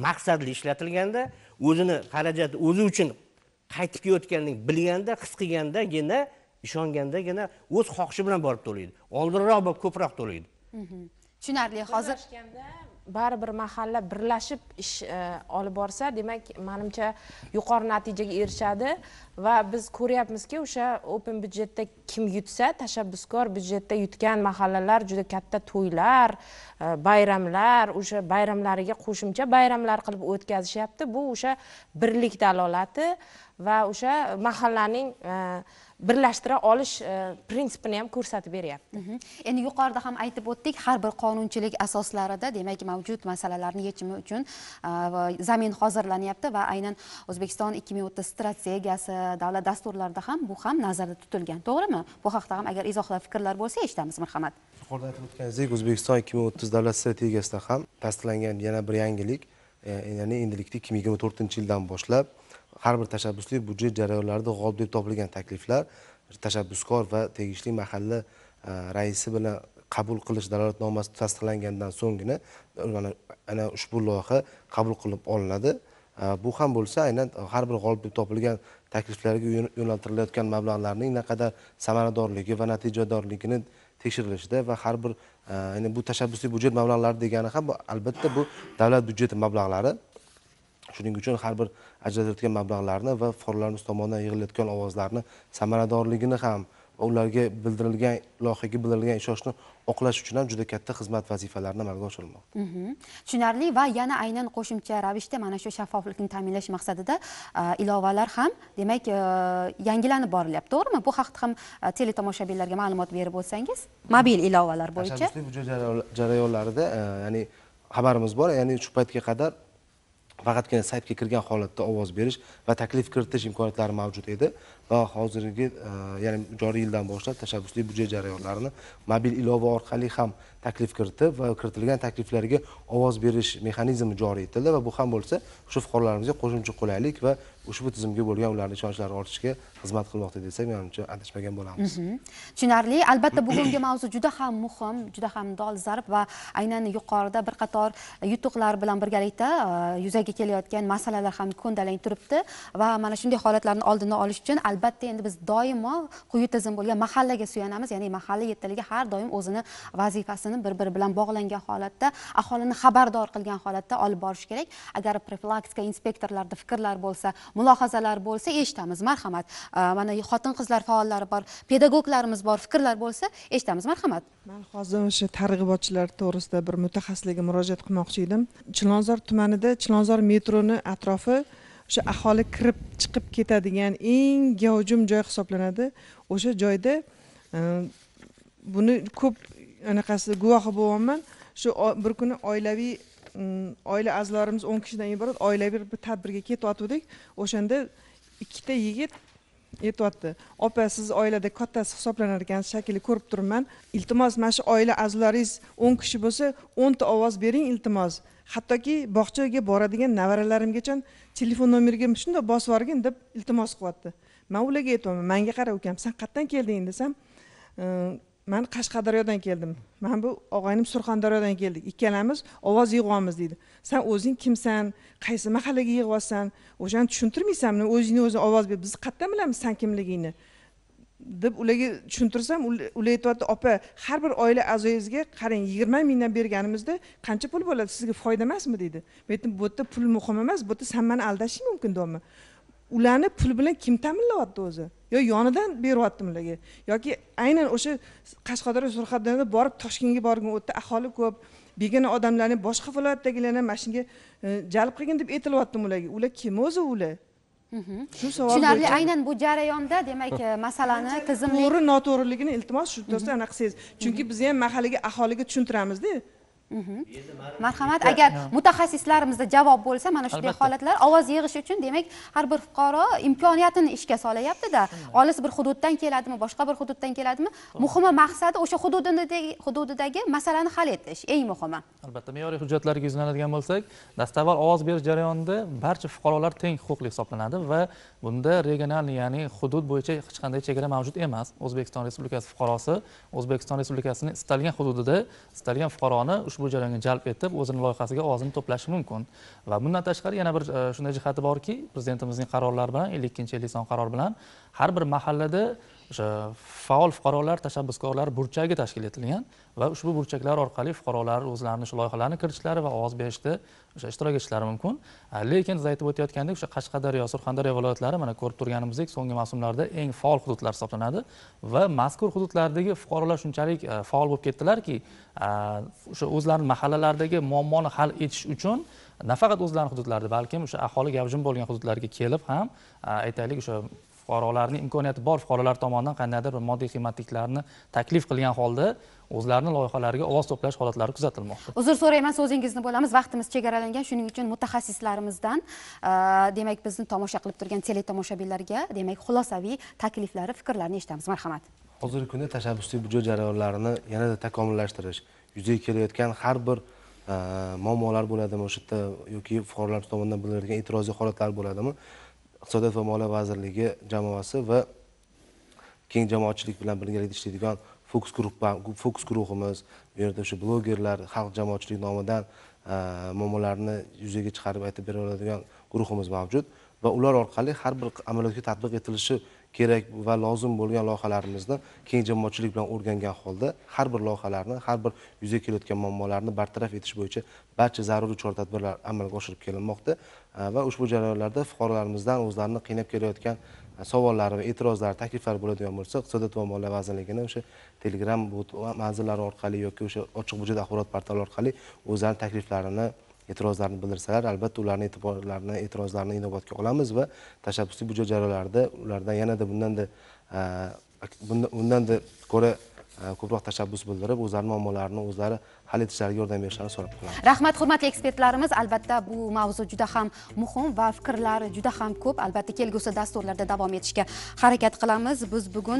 maqsadli ishlatilganda o'zini xarajati o'zi uchun qaytib kelayotganini bilganda his qilgandagina ishongandagina o'z xohishi bilan borib to'laydi oldinroq bo'lib ko'proq to'laydi mhmm. tushunarli hozir baribir mahalla birlashib ish e, olib borsa demak manimcha yuqori natijaga erishadi va biz ko'ryapmizki o'sha open byudjetda kim yutsa tashabbuskor byudjetda yutgan mahallalar juda katta to'ylar e, bayramlar o'sha bayramlariga qo'shimcha bayramlar qilib o'tkazishyapti bu o'sha birlik dalolati va o'sha mahallaning e, birlashtira olish e, prinsipini ham ko'rsatib beryapti mhm. endi yuqorida ham aytib o'tdik har bir qonunchilik asoslarida demak mavjud masalalarni yechimi uchun e, zamin hozirlanyapti va aynan o'zbekiston ikki ming o'ttiz strategiyasi davlat dasturlarida ham bu ham nazarda tutilgan to'g'rimi bu haqida ham agar izohlar fikrlar bo'lsa eshitamiz marhamat yuqorida aytib o'tganingizdek o'zbekiston ikki ming o'ttiz davlat strategiyasida ham tasdiqlangan yana bir yangilik e, ya'ni endilikda ikki ming yigirma to'rtinchi yildan boshlab har bir tashabbusli budjet jarayonlarida g'olib deb topilgan takliflar tashabbuskor va tegishli mahalla e, raisi bilan qabul qilish dalolatnomasi tasdiqlangandan so'nggina mana ana ushbu loyiha qabul qilib olinadi e, bu ham bo'lsa aynan har bir g'olib deb topilgan takliflarga yo'naltirilayotgan mablag'larning naqadar samaradorligi va natijadorligini tekshirilishida va har bir e, ya'ni bu tashabbusli budjet mablag'lari degani ham albatta bu davlat byudjeti mablag'lari shuning uchun har bir ajratilayotgan mablag'larni va fuqarolarimiz tomonidan yig'ilayotgan ovozlarni samaradorligini ham va ularga bildirilgan loyihaga bildirilgan ishonchni oqlash uchun ham juda katta xizmat vazifalarini amalga oshirilmoqda mhm. tushunarli va yana aynan qo'shimcha ravishda mana shu shaffoflikni ta'minlash maqsadida e, ilovalar ham demak e, yangilanib borilyapti to'g'rimi bu haqda ham e, teletomoshabinlarga ma'lumot berib o'tsangiz mobil ilovalar bo'yicha jarayonlarida ya'ni xabarimiz bor ya'ni shu paytga qadar faqatgina saytga kirgan holatda ovoz berish va taklif kiritish imkoniyatlari mavjud edi va hozirgi e, ya'ni joriy yildan boshlab tashabbusli byudjet jarayonlarini mobil ilova orqali ham taklif kiritib va kiritilgan takliflarga ovoz berish mexanizmi joriy etildi va bu ham bo'lsa shu fuqarolarimizga qo'shimcha qulaylik va ushbu tizimga bo'lgan ularni ishonchlari ortishiga xizmat qilmoqda desak menimcha adashmagan bo'lamiz mhm. tushunarli albatta bugungi mavzu juda ham muhim juda ham dolzarb va aynan yuqorida bir qator yutuqlar bilan birgalikda e, yuzaga kelayotgan masalalar ham ko'ndalang turibdi va mana shunday holatlarni oldini olish uchun albatta endi biz doimo quyi tizim bo'lgan mahallaga suyanamiz ya'ni mahalla yettiligi har doim o'zini vazifasini bir biri bilan bog'langan holatda aholini xabardor qilgan holatda olib borish kerak agar profilaktika inspektorlarni fikrlar bo'lsa mulohazalar bo'lsa eshitamiz marhamat mana xotin qizlar faollari bor pedagoglarimiz bor fikrlar bo'lsa eshitamiz marhamat man hozir o'sha targ'ibotchilar to'g'risida bir mutaxassislarga murojaat qilmoqchi edim chilonzor tumanida chilonzor metroni atrofi o'sha aholi kirib chiqib ketadigan eng gavjum joy hisoblanadi o'sha joyda buni ko'p anaqasi guvohi bo'lyapman shu bir kuni oilaviy oila a'zolarimiz o'n kishidan iborat oilaviy bir tadbirga ketayotgandik o'shanda ikkita yigit aytyapti opa siz oilada kattasi hisoblanar ekansiz shekilli ko'rib turibman iltimos mana shu oila a'zolaringiz o'n kishi bo'lsa o'nta ovoz bering iltimos hattoki bog'chaga boradigan nevaralarimgacha telefon nomeriga shundoq bosib yuborgin deb iltimos qilyapti man ularga aytyapman manga qara ukam san qayerdan kelding desam man qashqadaryodan keldim man bu og'aynim surxondaryodan keldik ikkalamiz ovoz yig'yapmiz deydi san o'zing kimsan qaysi mahallaga yig'yapsan o'shani tushuntirmaysanmi o'zingni o'zing ovoz ber biz qayerdan bilamiz san kimligingni deb ularga tushuntirsam ular aytyapti opa har bir oila a'zoyingizga qarang yigirma mingdan berganimizda qancha pul bo'ladi sizga foyda emasmi deydi men aytdim bu yerda pul muhim emas bu yerda san mani aldashing mumkin deyapman ularni pul bilan kim ta'minlayapti o'zi yo yonidan beryaptimi ularga yoki aynan o'sha qashqadaryo surxondaryoda borib toshkentga borgan u yerda aholi ko'p begona odamlarni boshqa viloyatdagilarni ham mana shunga e, jalb qilgin deb aytilyaptimi ularga ular kim o'zi ular mhm. shu savol tushunarli aynan bu jarayonda demak e, masalani tizimli to'g'ri noto'g'riligini iltimos shu to'g'risida anaqa mhm. qilsangiz chunki mhm. biz ham mahallaga aholiga tushuntiramizda marhamat agar mutaxassislarimizda javob bo'lsa mana shunday holatlar ovoz yig'ish uchun demak har bir fuqaro imkoniyatini ishga solayapti-da, olis bir hududdan keladimi boshqa bir hududdan keladimi muhimi maqsadi o'sha hududidagi hududidagi masalani hal etish eng muhimi albatta me'yoriy hujjatlarga yuzlanadigan bo'lsak dastavval ovoz berish jarayonida barcha fuqarolar teng huquqli hisoblanadi va bunda regional ya'ni hudud bo'yicha hech qanday chegara mavjud emas o'zbekiston respublikasi fuqarosi o'zbekiston respublikasini istalgan hududida istalgan fuqaroni ushbu jarayonga jalb etib o'zini loyihasiga ovozini to'plashi mumkin va bundan tashqari yana bir e, shunday jihati borki prezidentimizning qarorlari bilan ellik ikkinchi ellik son qaror bilan har bir mahallada o'sha e, faol fuqarolar tashabbuskorlar burchagi tashkil etilgan va ushbu burchaklar orqali fuqarolar o'zlarini shu loyihalarni kiritishlari va ovoz berishda o'sha ishtirok etishlari mumkin lekin siz aytib o'tayotgandek o'sha qashqadaryo surxondaryo viloyatlari mana ko'rib turganimizdek so'nggi mavsumlarda eng faol hududlar hisoblanadi va mazkur hududlardagi fuqarolar shunchalik e, faol bo'lib ketdilarki o'sha o'zlarini mahallalaridagi muammoni hal etish uchun nafaqat o'zlarini hududlarida balkim o'sha aholi gavjum bo'lgan hududlarga kelib ham aytaylik o'sha fuqarolarning imkoniyati bor fuqarolar tomonidan qandaydir bir moddiy qiymatliklarni taklif qilgan holda o'zlarini loyihalariga ovoz to'plash holatlari kuzatilmoqda uzr so'rayman so'zingizni bo'lamiz vaqtimiz chegaralangan shuning uchun mutaxassislarimizdan e, demak bizni tomosha qilib turgan teletomoshabinlarga demak xulosaviy takliflari fikrlarini eshitamiz marhamat hozirgi kunda tashabbusli budjet jarayonlarini yanada takomillashtirish yuzaga kelayotgan har bir e, muammolar bo'ladimi o'sha yerda yoki fuqarolar tomonidan bildirilgan e'tirozli holatlar bo'ladimi iqtisodiyot va moliya vazirligi jamoasi va keng jamoatchilik bilan birgalikda ishlaydigan fokus guruh fokus guruhimiz bu yerda o'sha blogerlar xalq jamoatchilik nomidan e, muammolarni yuzaga chiqarib aytib bera oladigan guruhimiz mavjud va ular orqali har bir amaliyotga tatbiq etilishi kerak va lozim bo'lgan loyihalarimizni keng jamoatchilik bilan o'rgangan holda har bir loyihalarni har bir yuzaga kelayotgan muammolarni bartaraf etish bo'yicha barcha zaruriy chora tadbirlar amalga oshirib kelinmoqda e, va ushbu jarayonlarda fuqarolarimizdan o'zlarini qiynab kelayotgan savollari va e'tirozlari takliflari bo'ladigan bo'lsa iqtisodiyot va moliya vazirligini o'sha telegram manzillari orqali yoki o'sha ochiq budjet axborot portali orqali o'zlarini takliflarini e'tirozlarini bildirsalar albatta ularni e'tiborlarini e'tirozlarini inobatga olamiz va tashabbusli budjet jarayonlarida ulardan yanada bundanda e, bundanda ko'ra e, ko'proq tashabbus bildirib o'zlarini muammolarini o'zlari hal etishlariga yordam berishlarini so'rab qolamiz rahmat hurmatli ekspertlarimiz albatta bu mavzu juda ham muhim va fikrlari juda ham ko'p albatta kelgusi dasturlarda davom etishga harakat qilamiz biz bugun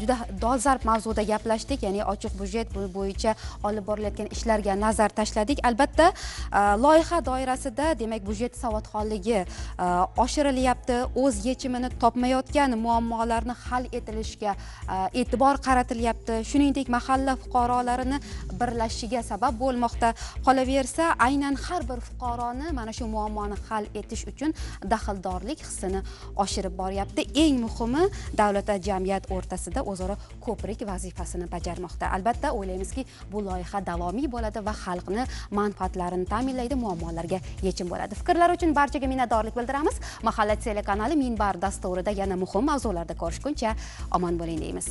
juda dolzarb mavzuda gaplashdik ya'ni ochiq byudjet bo'yicha olib borilayotgan ishlarga nazar tashladik albatta loyiha doirasida demak byudjet savodxonligi oshirilyapti o'z yechimini topmayotgan muammolarni hal etilishiga e'tibor qaratilyapti shuningdek mahalla fuqarolarini birlashish ko'payishiga sabab bo'lmoqda qolaversa aynan har bir fuqaroni mana shu muammoni hal etish uchun daxldorlik hissini oshirib boryapti eng muhimi davlat va jamiyat o'rtasida o'zaro ko'prik vazifasini bajarmoqda albatta o'ylaymizki bu loyiha davomiy bo'ladi va xalqni manfaatlarini ta'minlaydi muammolarga yechim bo'ladi fikrlar uchun barchaga minnatdorlik bildiramiz mahalla telekanali minbar dasturida yana muhim mavzularda ko'rishguncha omon bo'ling deymiz